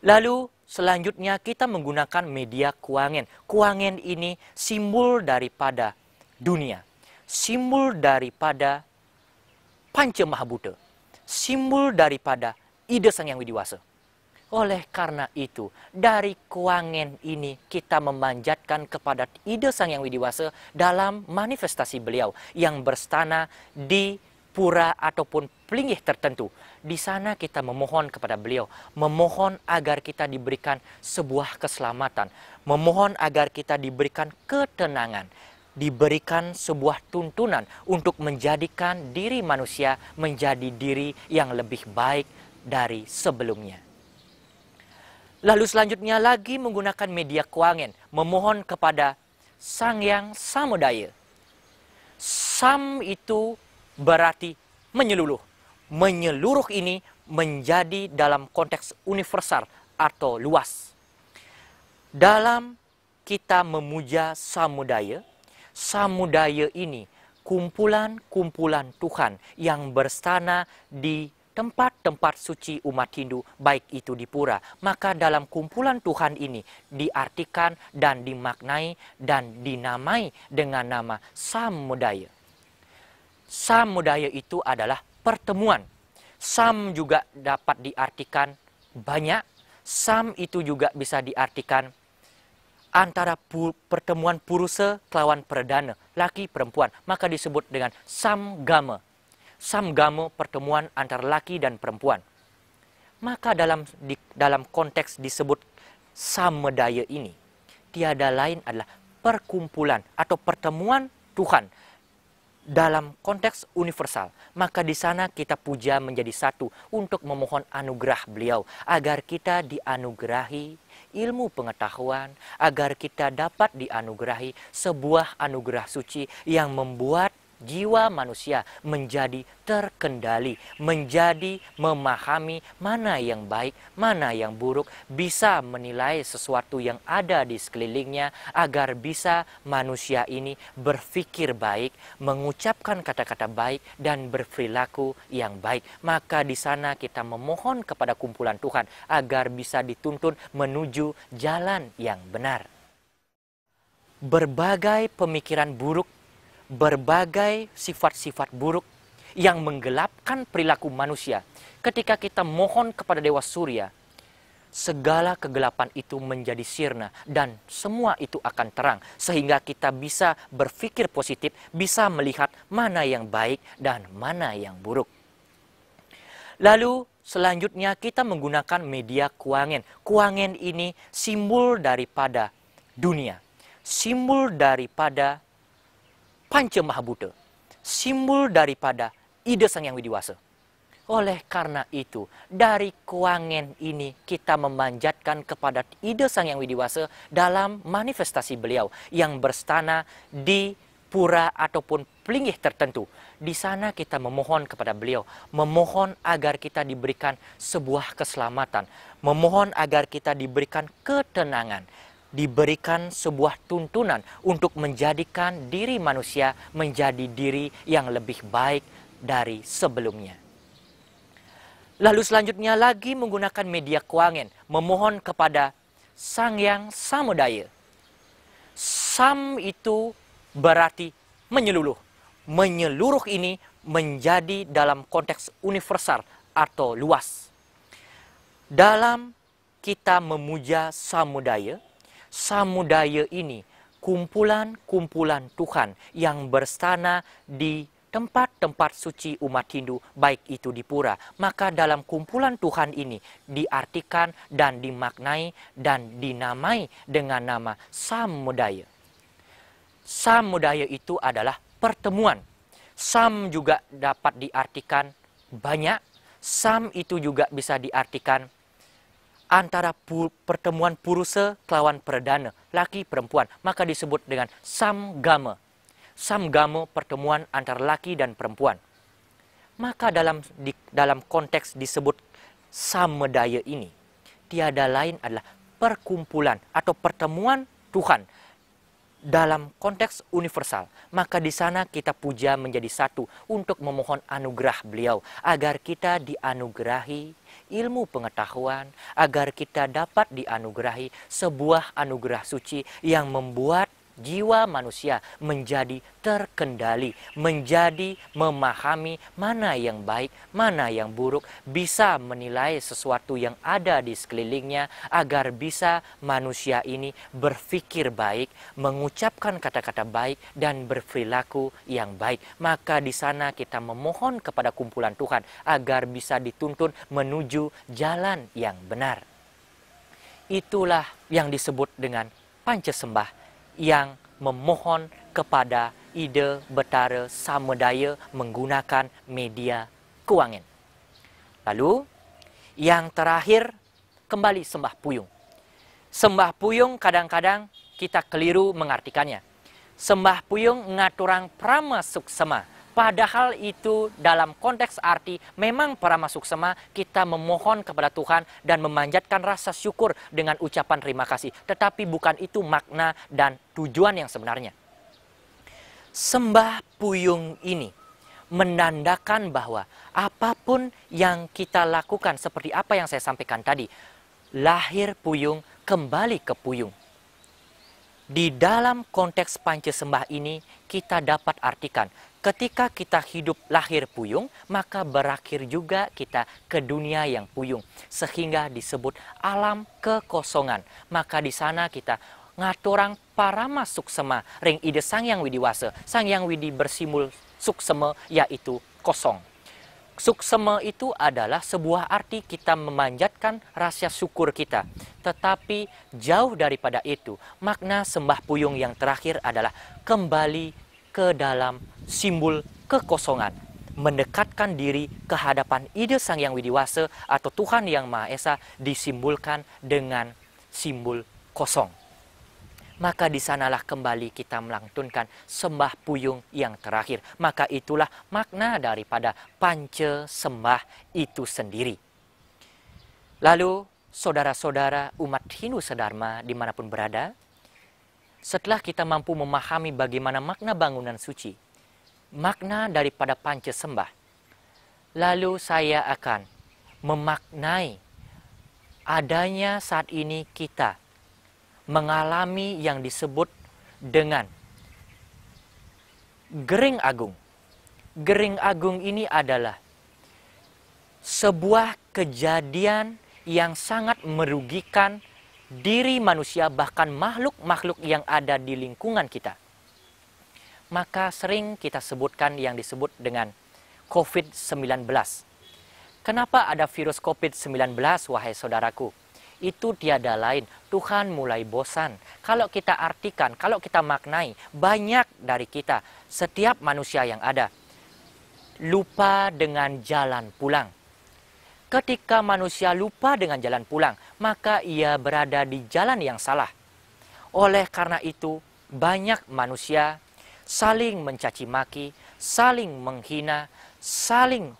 Lalu selanjutnya kita menggunakan media kuangen. Kuangen ini simbol daripada dunia, simbol daripada Panca simbol daripada ide Sang Yang Widiwasa. Oleh karena itu, dari Kuangen ini kita memanjatkan kepada ide Sang Yang Widiwasa dalam manifestasi beliau yang berstana di pura ataupun pelingih tertentu. Di sana kita memohon kepada beliau, memohon agar kita diberikan sebuah keselamatan, memohon agar kita diberikan ketenangan, diberikan sebuah tuntunan untuk menjadikan diri manusia menjadi diri yang lebih baik dari sebelumnya. Lalu selanjutnya lagi menggunakan media keuangan, memohon kepada Sang Yang Samudaya. Sam itu berarti menyeluruh. Menyeluruh ini menjadi dalam konteks universal atau luas. Dalam kita memuja samudaya, samudaya ini kumpulan-kumpulan Tuhan yang berstana di tempat-tempat suci umat Hindu, baik itu di pura. Maka dalam kumpulan Tuhan ini diartikan dan dimaknai dan dinamai dengan nama Samudaya. Samudaya itu adalah pertemuan. Sam juga dapat diartikan banyak. Sam itu juga bisa diartikan antara pu pertemuan purusa kelawan perdana, laki perempuan, maka disebut dengan samgama samgamo pertemuan antara laki dan perempuan. Maka dalam di, dalam konteks disebut samedaya ini, tiada lain adalah perkumpulan atau pertemuan Tuhan dalam konteks universal. Maka di sana kita puja menjadi satu untuk memohon anugerah beliau agar kita dianugerahi ilmu pengetahuan agar kita dapat dianugerahi sebuah anugerah suci yang membuat jiwa manusia menjadi terkendali, menjadi memahami mana yang baik, mana yang buruk, bisa menilai sesuatu yang ada di sekelilingnya agar bisa manusia ini berpikir baik, mengucapkan kata-kata baik dan berperilaku yang baik. Maka di sana kita memohon kepada kumpulan Tuhan agar bisa dituntun menuju jalan yang benar berbagai pemikiran buruk berbagai sifat-sifat buruk yang menggelapkan perilaku manusia. Ketika kita mohon kepada Dewa Surya, segala kegelapan itu menjadi sirna dan semua itu akan terang sehingga kita bisa berpikir positif, bisa melihat mana yang baik dan mana yang buruk. Lalu selanjutnya kita menggunakan media kuangen. Kuangen ini simbol daripada dunia, simbol daripada Panca Mahabuddha, simbol daripada ide Sang Yang Widiwasa. Oleh karena itu, dari kewangen ini kita memanjatkan kepada ide Sang Yang Widiwasa dalam manifestasi beliau yang berstana di pura ataupun pelingih tertentu. Di sana kita memohon kepada beliau, memohon agar kita diberikan sebuah keselamatan, memohon agar kita diberikan ketenangan, diberikan sebuah tuntunan untuk menjadikan diri manusia menjadi diri yang lebih baik dari sebelumnya. Lalu selanjutnya lagi menggunakan media keuangan, memohon kepada Sang Yang Samudaya. Sam itu berarti menyeluruh. Menyeluruh ini menjadi dalam konteks universal atau luas. Dalam kita memuja samudaya, samudaya ini kumpulan-kumpulan Tuhan yang berstana di tempat-tempat suci umat Hindu, baik itu di pura. Maka dalam kumpulan Tuhan ini diartikan dan dimaknai dan dinamai dengan nama Samudaya. Samudaya itu adalah pertemuan. Sam juga dapat diartikan banyak, sam itu juga bisa diartikan antara pu pertemuan purusa kelawan Perdana, laki perempuan, maka disebut dengan Samgama. Samgama pertemuan antara laki dan perempuan. Maka dalam di, dalam konteks disebut samedaya ini, tiada lain adalah perkumpulan atau pertemuan Tuhan dalam konteks universal, maka di sana kita puja menjadi satu untuk memohon anugerah beliau agar kita dianugerahi ilmu pengetahuan, agar kita dapat dianugerahi sebuah anugerah suci yang membuat jiwa manusia menjadi terkendali, menjadi memahami mana yang baik, mana yang buruk, bisa menilai sesuatu yang ada di sekelilingnya agar bisa manusia ini berpikir baik, mengucapkan kata-kata baik dan berperilaku yang baik. Maka di sana kita memohon kepada kumpulan Tuhan agar bisa dituntun menuju jalan yang benar. Itulah yang disebut dengan pancasembah yang memohon kepada ide betara samadaya menggunakan media keuangan. Lalu, yang terakhir, kembali sembah puyung. Sembah puyung kadang-kadang kita keliru mengartikannya. Sembah puyung ngaturang pramasuk semah. Padahal itu dalam konteks arti memang para masuk sema kita memohon kepada Tuhan dan memanjatkan rasa syukur dengan ucapan terima kasih. Tetapi bukan itu makna dan tujuan yang sebenarnya. Sembah puyung ini menandakan bahwa apapun yang kita lakukan seperti apa yang saya sampaikan tadi, lahir puyung kembali ke puyung. Di dalam konteks pancasembah ini kita dapat artikan ketika kita hidup lahir puyung, maka berakhir juga kita ke dunia yang puyung, sehingga disebut alam kekosongan. Maka di sana kita ngaturang para masuk sema ring ide sang yang widiwase, sang yang widi bersimul suksema yaitu kosong. suksema itu adalah sebuah arti kita memanjatkan rahasia syukur kita. Tetapi jauh daripada itu, makna sembah puyung yang terakhir adalah kembali ke dalam simbol kekosongan, mendekatkan diri ke hadapan ide Sang Yang Widiwasa atau Tuhan Yang Maha Esa disimbolkan dengan simbol kosong. Maka disanalah kembali kita melantunkan sembah puyung yang terakhir. Maka itulah makna daripada panca sembah itu sendiri. Lalu saudara-saudara umat Hindu Sedharma dimanapun berada, setelah kita mampu memahami bagaimana makna bangunan suci, makna daripada panca sembah. Lalu saya akan memaknai adanya saat ini kita mengalami yang disebut dengan Gering Agung. Gering Agung ini adalah sebuah kejadian yang sangat merugikan diri manusia bahkan makhluk-makhluk yang ada di lingkungan kita maka sering kita sebutkan yang disebut dengan COVID-19. Kenapa ada virus COVID-19, wahai saudaraku? Itu tiada lain, Tuhan mulai bosan. Kalau kita artikan, kalau kita maknai, banyak dari kita, setiap manusia yang ada, lupa dengan jalan pulang. Ketika manusia lupa dengan jalan pulang, maka ia berada di jalan yang salah. Oleh karena itu, banyak manusia saling mencaci maki, saling menghina, saling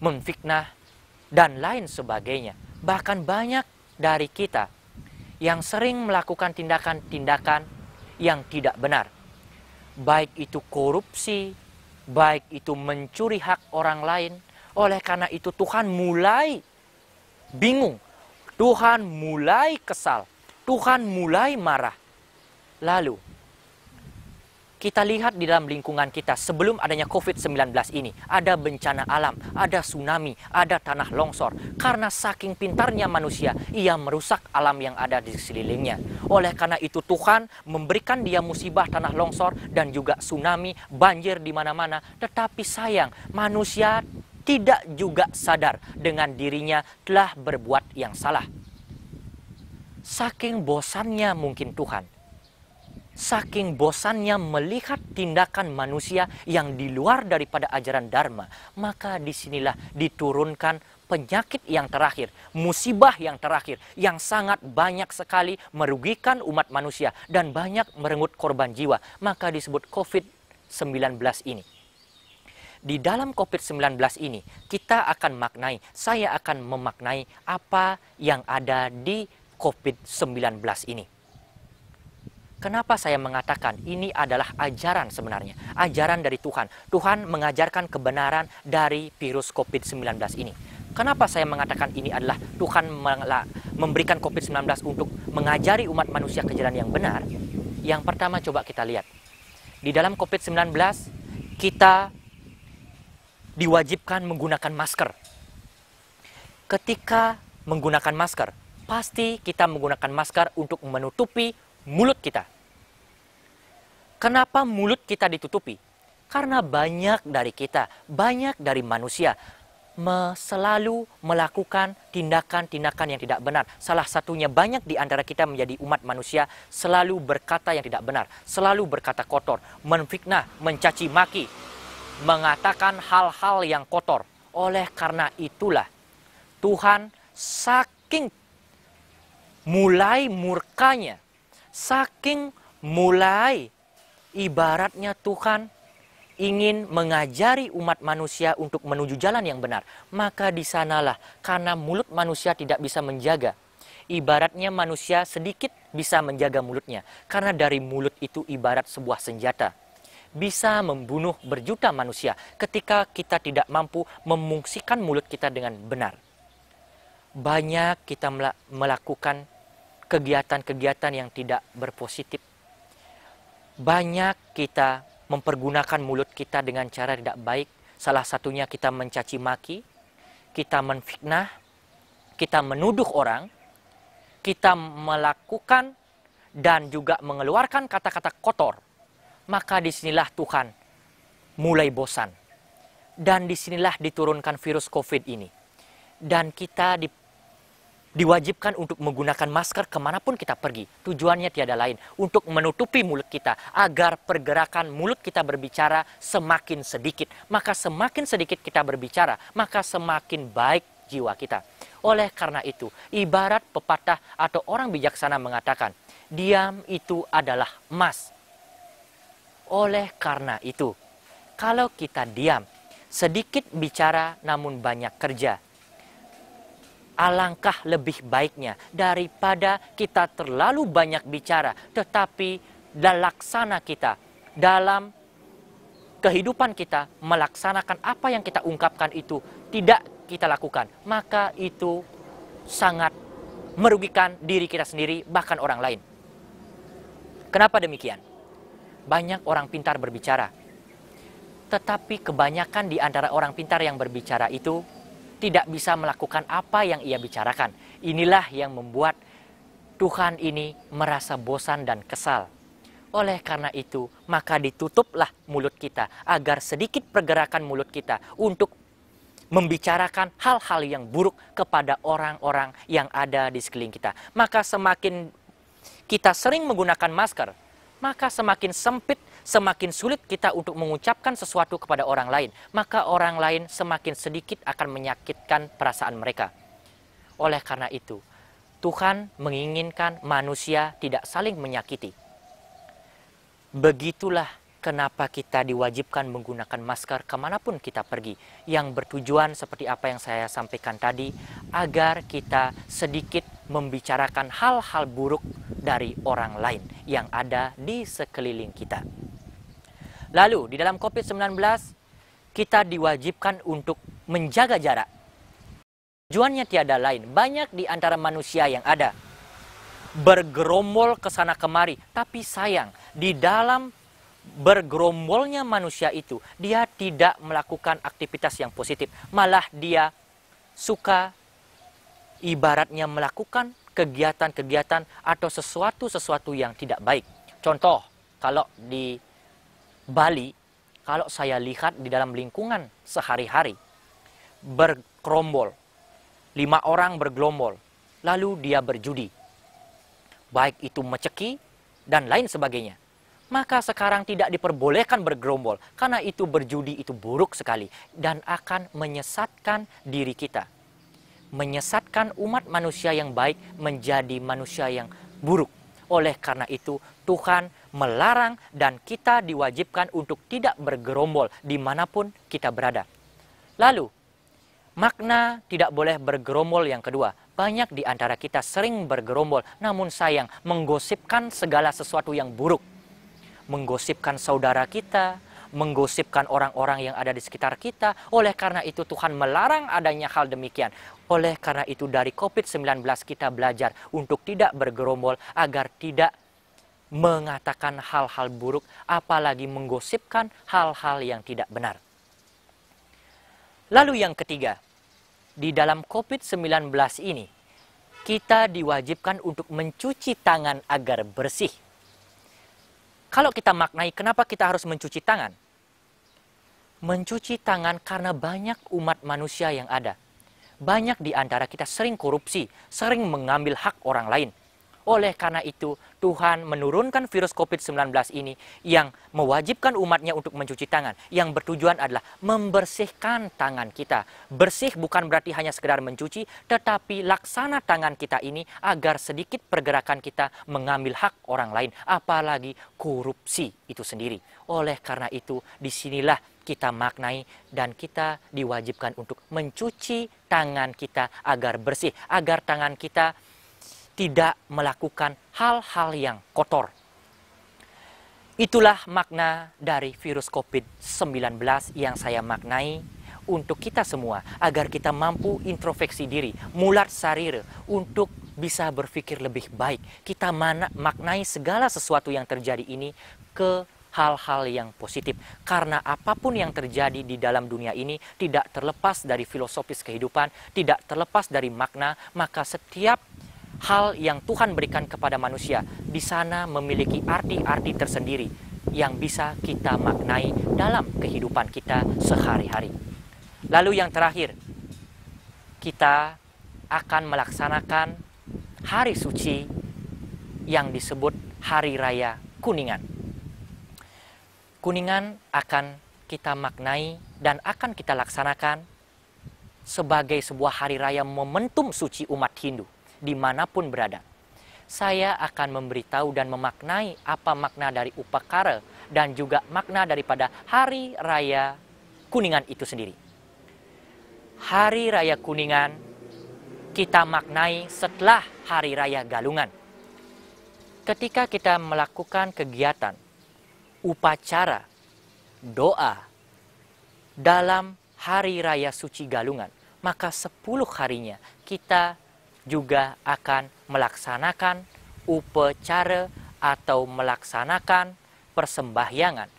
memfitnah dan lain sebagainya. Bahkan banyak dari kita yang sering melakukan tindakan-tindakan yang tidak benar. Baik itu korupsi, baik itu mencuri hak orang lain. Oleh karena itu Tuhan mulai bingung. Tuhan mulai kesal. Tuhan mulai marah. Lalu kita lihat di dalam lingkungan kita sebelum adanya COVID-19 ini, ada bencana alam, ada tsunami, ada tanah longsor. Karena saking pintarnya manusia, ia merusak alam yang ada di sekelilingnya. Oleh karena itu Tuhan memberikan dia musibah tanah longsor dan juga tsunami, banjir di mana-mana. Tetapi sayang, manusia tidak juga sadar dengan dirinya telah berbuat yang salah. Saking bosannya mungkin Tuhan, saking bosannya melihat tindakan manusia yang di luar daripada ajaran Dharma, maka disinilah diturunkan penyakit yang terakhir, musibah yang terakhir, yang sangat banyak sekali merugikan umat manusia dan banyak merenggut korban jiwa, maka disebut COVID-19 ini. Di dalam COVID-19 ini, kita akan maknai, saya akan memaknai apa yang ada di COVID-19 ini. Kenapa saya mengatakan ini adalah ajaran sebenarnya? Ajaran dari Tuhan. Tuhan mengajarkan kebenaran dari virus COVID-19 ini. Kenapa saya mengatakan ini adalah Tuhan memberikan COVID-19 untuk mengajari umat manusia ke jalan yang benar? Yang pertama coba kita lihat. Di dalam COVID-19 kita diwajibkan menggunakan masker. Ketika menggunakan masker, pasti kita menggunakan masker untuk menutupi mulut kita Kenapa mulut kita ditutupi? Karena banyak dari kita, banyak dari manusia selalu melakukan tindakan-tindakan yang tidak benar. Salah satunya banyak di antara kita menjadi umat manusia selalu berkata yang tidak benar, selalu berkata kotor, menfitnah, mencaci maki, mengatakan hal-hal yang kotor. Oleh karena itulah Tuhan saking mulai murkanya, saking mulai ibaratnya Tuhan ingin mengajari umat manusia untuk menuju jalan yang benar, maka di sanalah karena mulut manusia tidak bisa menjaga. Ibaratnya manusia sedikit bisa menjaga mulutnya, karena dari mulut itu ibarat sebuah senjata. Bisa membunuh berjuta manusia ketika kita tidak mampu memungsikan mulut kita dengan benar. Banyak kita melakukan kegiatan-kegiatan yang tidak berpositif banyak kita mempergunakan mulut kita dengan cara tidak baik. Salah satunya kita mencaci maki, kita menfitnah, kita menuduh orang, kita melakukan dan juga mengeluarkan kata-kata kotor. Maka disinilah Tuhan mulai bosan. Dan disinilah diturunkan virus COVID ini. Dan kita di diwajibkan untuk menggunakan masker kemanapun kita pergi. Tujuannya tiada lain untuk menutupi mulut kita agar pergerakan mulut kita berbicara semakin sedikit. Maka semakin sedikit kita berbicara, maka semakin baik jiwa kita. Oleh karena itu, ibarat pepatah atau orang bijaksana mengatakan, diam itu adalah emas. Oleh karena itu, kalau kita diam, sedikit bicara namun banyak kerja, Alangkah lebih baiknya daripada kita terlalu banyak bicara, tetapi laksana kita dalam kehidupan kita melaksanakan apa yang kita ungkapkan itu tidak kita lakukan, maka itu sangat merugikan diri kita sendiri, bahkan orang lain. Kenapa demikian? Banyak orang pintar berbicara, tetapi kebanyakan di antara orang pintar yang berbicara itu tidak bisa melakukan apa yang ia bicarakan. Inilah yang membuat Tuhan ini merasa bosan dan kesal. Oleh karena itu, maka ditutuplah mulut kita agar sedikit pergerakan mulut kita untuk membicarakan hal-hal yang buruk kepada orang-orang yang ada di sekeliling kita. Maka semakin kita sering menggunakan masker, maka semakin sempit semakin sulit kita untuk mengucapkan sesuatu kepada orang lain, maka orang lain semakin sedikit akan menyakitkan perasaan mereka. Oleh karena itu, Tuhan menginginkan manusia tidak saling menyakiti. Begitulah kenapa kita diwajibkan menggunakan masker kemanapun kita pergi yang bertujuan seperti apa yang saya sampaikan tadi agar kita sedikit membicarakan hal-hal buruk dari orang lain yang ada di sekeliling kita. Lalu di dalam COVID-19 kita diwajibkan untuk menjaga jarak. Tujuannya tiada lain, banyak di antara manusia yang ada bergerombol ke sana kemari, tapi sayang di dalam bergerombolnya manusia itu, dia tidak melakukan aktivitas yang positif, malah dia suka ibaratnya melakukan kegiatan-kegiatan atau sesuatu-sesuatu yang tidak baik. Contoh, kalau di Bali, kalau saya lihat di dalam lingkungan sehari-hari, bergerombol, lima orang bergerombol, lalu dia berjudi. Baik itu meceki dan lain sebagainya maka sekarang tidak diperbolehkan bergerombol karena itu berjudi itu buruk sekali dan akan menyesatkan diri kita. Menyesatkan umat manusia yang baik menjadi manusia yang buruk. Oleh karena itu Tuhan melarang dan kita diwajibkan untuk tidak bergerombol dimanapun kita berada. Lalu, makna tidak boleh bergerombol yang kedua. Banyak di antara kita sering bergerombol, namun sayang menggosipkan segala sesuatu yang buruk menggosipkan saudara kita, menggosipkan orang-orang yang ada di sekitar kita. Oleh karena itu Tuhan melarang adanya hal demikian. Oleh karena itu dari COVID-19 kita belajar untuk tidak bergerombol agar tidak mengatakan hal-hal buruk apalagi menggosipkan hal-hal yang tidak benar. Lalu yang ketiga, di dalam COVID-19 ini kita diwajibkan untuk mencuci tangan agar bersih. Kalau kita maknai kenapa kita harus mencuci tangan? Mencuci tangan karena banyak umat manusia yang ada. Banyak di antara kita sering korupsi, sering mengambil hak orang lain. Oleh karena itu, Tuhan menurunkan virus COVID-19 ini yang mewajibkan umatnya untuk mencuci tangan, yang bertujuan adalah membersihkan tangan kita. Bersih bukan berarti hanya sekedar mencuci, tetapi laksana tangan kita ini agar sedikit pergerakan kita mengambil hak orang lain, apalagi korupsi itu sendiri. Oleh karena itu, disinilah kita maknai dan kita diwajibkan untuk mencuci tangan kita agar bersih, agar tangan kita tidak melakukan hal-hal yang kotor. Itulah makna dari virus COVID-19 yang saya maknai untuk kita semua agar kita mampu introspeksi diri, mulat sarire untuk bisa berpikir lebih baik. Kita mana, maknai segala sesuatu yang terjadi ini ke hal-hal yang positif. Karena apapun yang terjadi di dalam dunia ini tidak terlepas dari filosofis kehidupan, tidak terlepas dari makna, maka setiap hal yang Tuhan berikan kepada manusia di sana memiliki arti-arti tersendiri yang bisa kita maknai dalam kehidupan kita sehari-hari. Lalu yang terakhir, kita akan melaksanakan hari suci yang disebut Hari Raya Kuningan. Kuningan akan kita maknai dan akan kita laksanakan sebagai sebuah hari raya momentum suci umat Hindu dimanapun berada. Saya akan memberitahu dan memaknai apa makna dari upakara dan juga makna daripada Hari Raya Kuningan itu sendiri. Hari Raya Kuningan kita maknai setelah Hari Raya Galungan. Ketika kita melakukan kegiatan, upacara, doa dalam Hari Raya Suci Galungan, maka sepuluh harinya kita juga akan melaksanakan upacara atau melaksanakan persembahyangan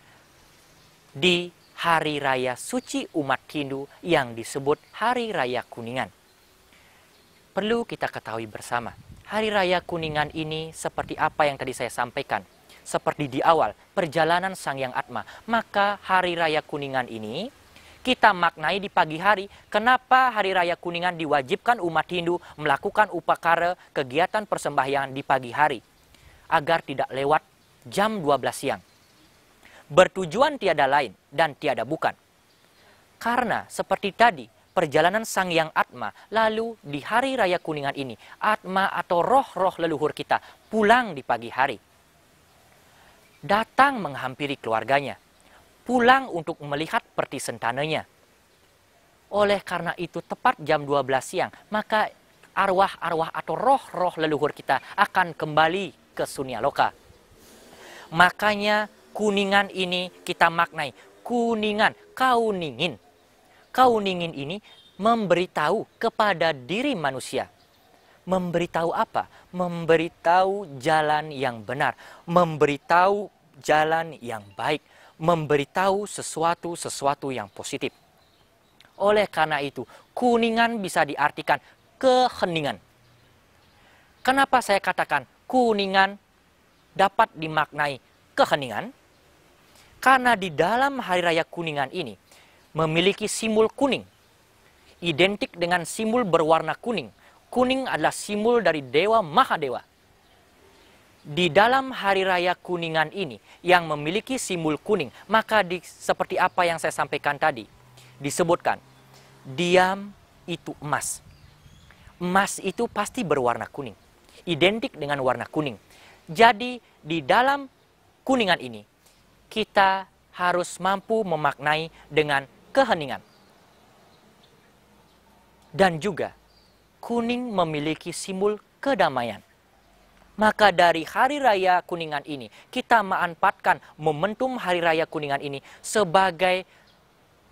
di hari raya suci umat Hindu yang disebut hari raya Kuningan. Perlu kita ketahui bersama, hari raya Kuningan ini seperti apa yang tadi saya sampaikan. Seperti di awal perjalanan Sang Yang Atma, maka hari raya Kuningan ini kita maknai di pagi hari kenapa Hari Raya Kuningan diwajibkan umat Hindu melakukan upakara kegiatan persembahyangan di pagi hari agar tidak lewat jam 12 siang. Bertujuan tiada lain dan tiada bukan. Karena seperti tadi, perjalanan Sang Yang Atma, lalu di hari raya Kuningan ini, Atma atau roh-roh leluhur kita pulang di pagi hari. Datang menghampiri keluarganya pulang untuk melihat sentananya. Oleh karena itu tepat jam 12 siang, maka arwah-arwah atau roh-roh leluhur kita akan kembali ke Loka. Makanya kuningan ini kita maknai kuningan, kauningin. Kauningin ini memberitahu kepada diri manusia. Memberitahu apa? Memberitahu jalan yang benar, memberitahu jalan yang baik, memberitahu sesuatu-sesuatu yang positif. Oleh karena itu, kuningan bisa diartikan keheningan. Kenapa saya katakan kuningan dapat dimaknai keheningan? Karena di dalam hari raya kuningan ini memiliki simbol kuning, identik dengan simbol berwarna kuning. Kuning adalah simbol dari dewa Mahadewa di dalam hari raya kuningan ini yang memiliki simbol kuning, maka di, seperti apa yang saya sampaikan tadi, disebutkan diam itu emas. Emas itu pasti berwarna kuning, identik dengan warna kuning. Jadi di dalam kuningan ini kita harus mampu memaknai dengan keheningan. Dan juga kuning memiliki simbol kedamaian. Maka dari Hari Raya Kuningan ini, kita manfaatkan momentum Hari Raya Kuningan ini sebagai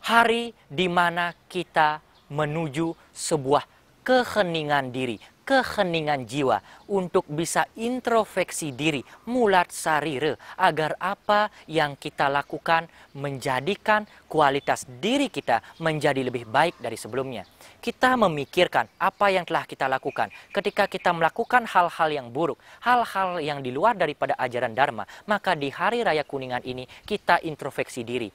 hari di mana kita menuju sebuah keheningan diri, keheningan jiwa untuk bisa introspeksi diri mulat sarire agar apa yang kita lakukan menjadikan kualitas diri kita menjadi lebih baik dari sebelumnya. Kita memikirkan apa yang telah kita lakukan ketika kita melakukan hal-hal yang buruk, hal-hal yang di luar daripada ajaran Dharma, maka di hari raya kuningan ini kita introspeksi diri.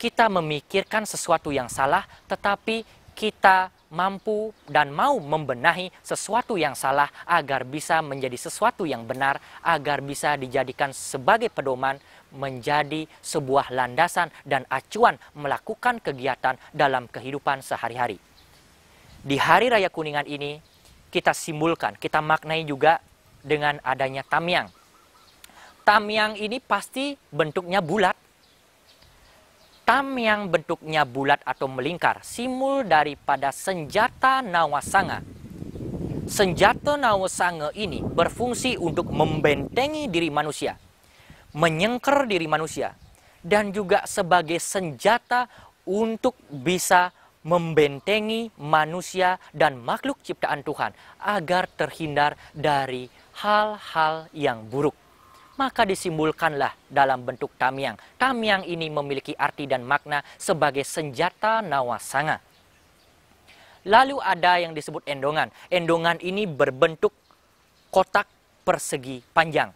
Kita memikirkan sesuatu yang salah tetapi kita mampu dan mau membenahi sesuatu yang salah agar bisa menjadi sesuatu yang benar, agar bisa dijadikan sebagai pedoman menjadi sebuah landasan dan acuan melakukan kegiatan dalam kehidupan sehari-hari. Di hari raya kuningan ini kita simbolkan, kita maknai juga dengan adanya tamyang. Tamyang ini pasti bentuknya bulat Hitam yang bentuknya bulat atau melingkar, simul daripada senjata nawasanga. Senjata nawasanga ini berfungsi untuk membentengi diri manusia, menyengker diri manusia, dan juga sebagai senjata untuk bisa membentengi manusia dan makhluk ciptaan Tuhan agar terhindar dari hal-hal yang buruk maka disimbolkanlah dalam bentuk tamiang. Tamiang ini memiliki arti dan makna sebagai senjata nawasanga. Lalu ada yang disebut endongan. Endongan ini berbentuk kotak persegi panjang.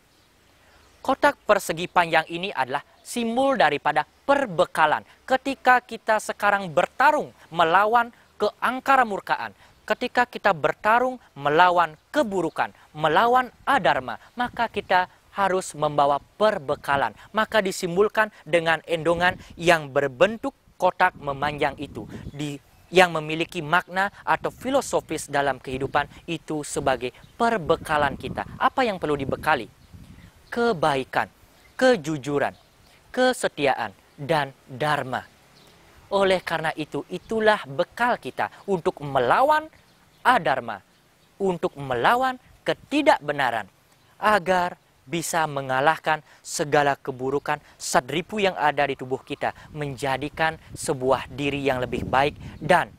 Kotak persegi panjang ini adalah simbol daripada perbekalan. Ketika kita sekarang bertarung melawan keangkara murkaan, ketika kita bertarung melawan keburukan, melawan adharma, maka kita harus membawa perbekalan. Maka disimpulkan dengan endongan yang berbentuk kotak memanjang itu di yang memiliki makna atau filosofis dalam kehidupan itu sebagai perbekalan kita. Apa yang perlu dibekali? Kebaikan, kejujuran, kesetiaan, dan dharma. Oleh karena itu, itulah bekal kita untuk melawan adharma, untuk melawan ketidakbenaran, agar bisa mengalahkan segala keburukan sadripu yang ada di tubuh kita, menjadikan sebuah diri yang lebih baik dan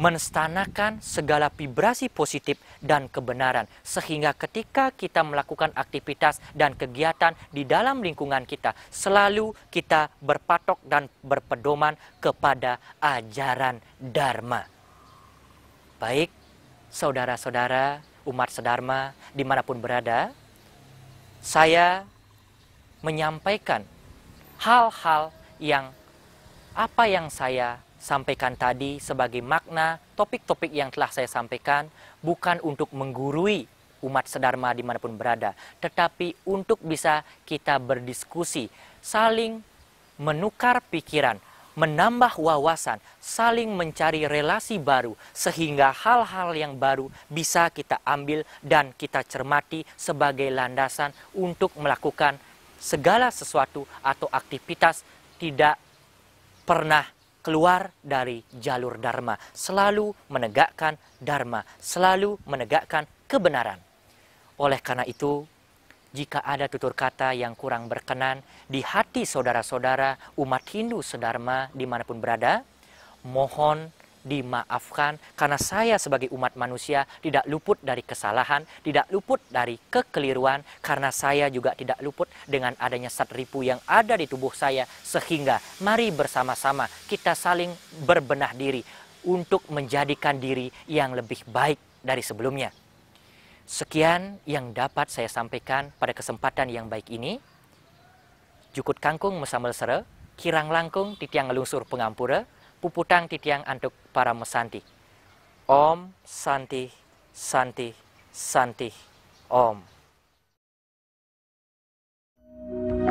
menstanakan segala vibrasi positif dan kebenaran sehingga ketika kita melakukan aktivitas dan kegiatan di dalam lingkungan kita selalu kita berpatok dan berpedoman kepada ajaran dharma. Baik, saudara-saudara, umat sedharma dimanapun berada, saya menyampaikan hal-hal yang apa yang saya sampaikan tadi sebagai makna topik-topik yang telah saya sampaikan bukan untuk menggurui umat sedharma dimanapun berada, tetapi untuk bisa kita berdiskusi, saling menukar pikiran menambah wawasan, saling mencari relasi baru, sehingga hal-hal yang baru bisa kita ambil dan kita cermati sebagai landasan untuk melakukan segala sesuatu atau aktivitas tidak pernah keluar dari jalur Dharma, selalu menegakkan Dharma, selalu menegakkan kebenaran. Oleh karena itu, jika ada tutur kata yang kurang berkenan di hati saudara-saudara umat Hindu sedharma dimanapun berada, mohon dimaafkan karena saya sebagai umat manusia tidak luput dari kesalahan, tidak luput dari kekeliruan karena saya juga tidak luput dengan adanya satripu yang ada di tubuh saya sehingga mari bersama-sama kita saling berbenah diri untuk menjadikan diri yang lebih baik dari sebelumnya. Sekian yang dapat saya sampaikan pada kesempatan yang baik ini. Jukut kangkung mesamel sere, kirang langkung titiang ngelungsur pengampura, puputang titiang antuk para mesanti. Om Santi, Santi, Santi, Om.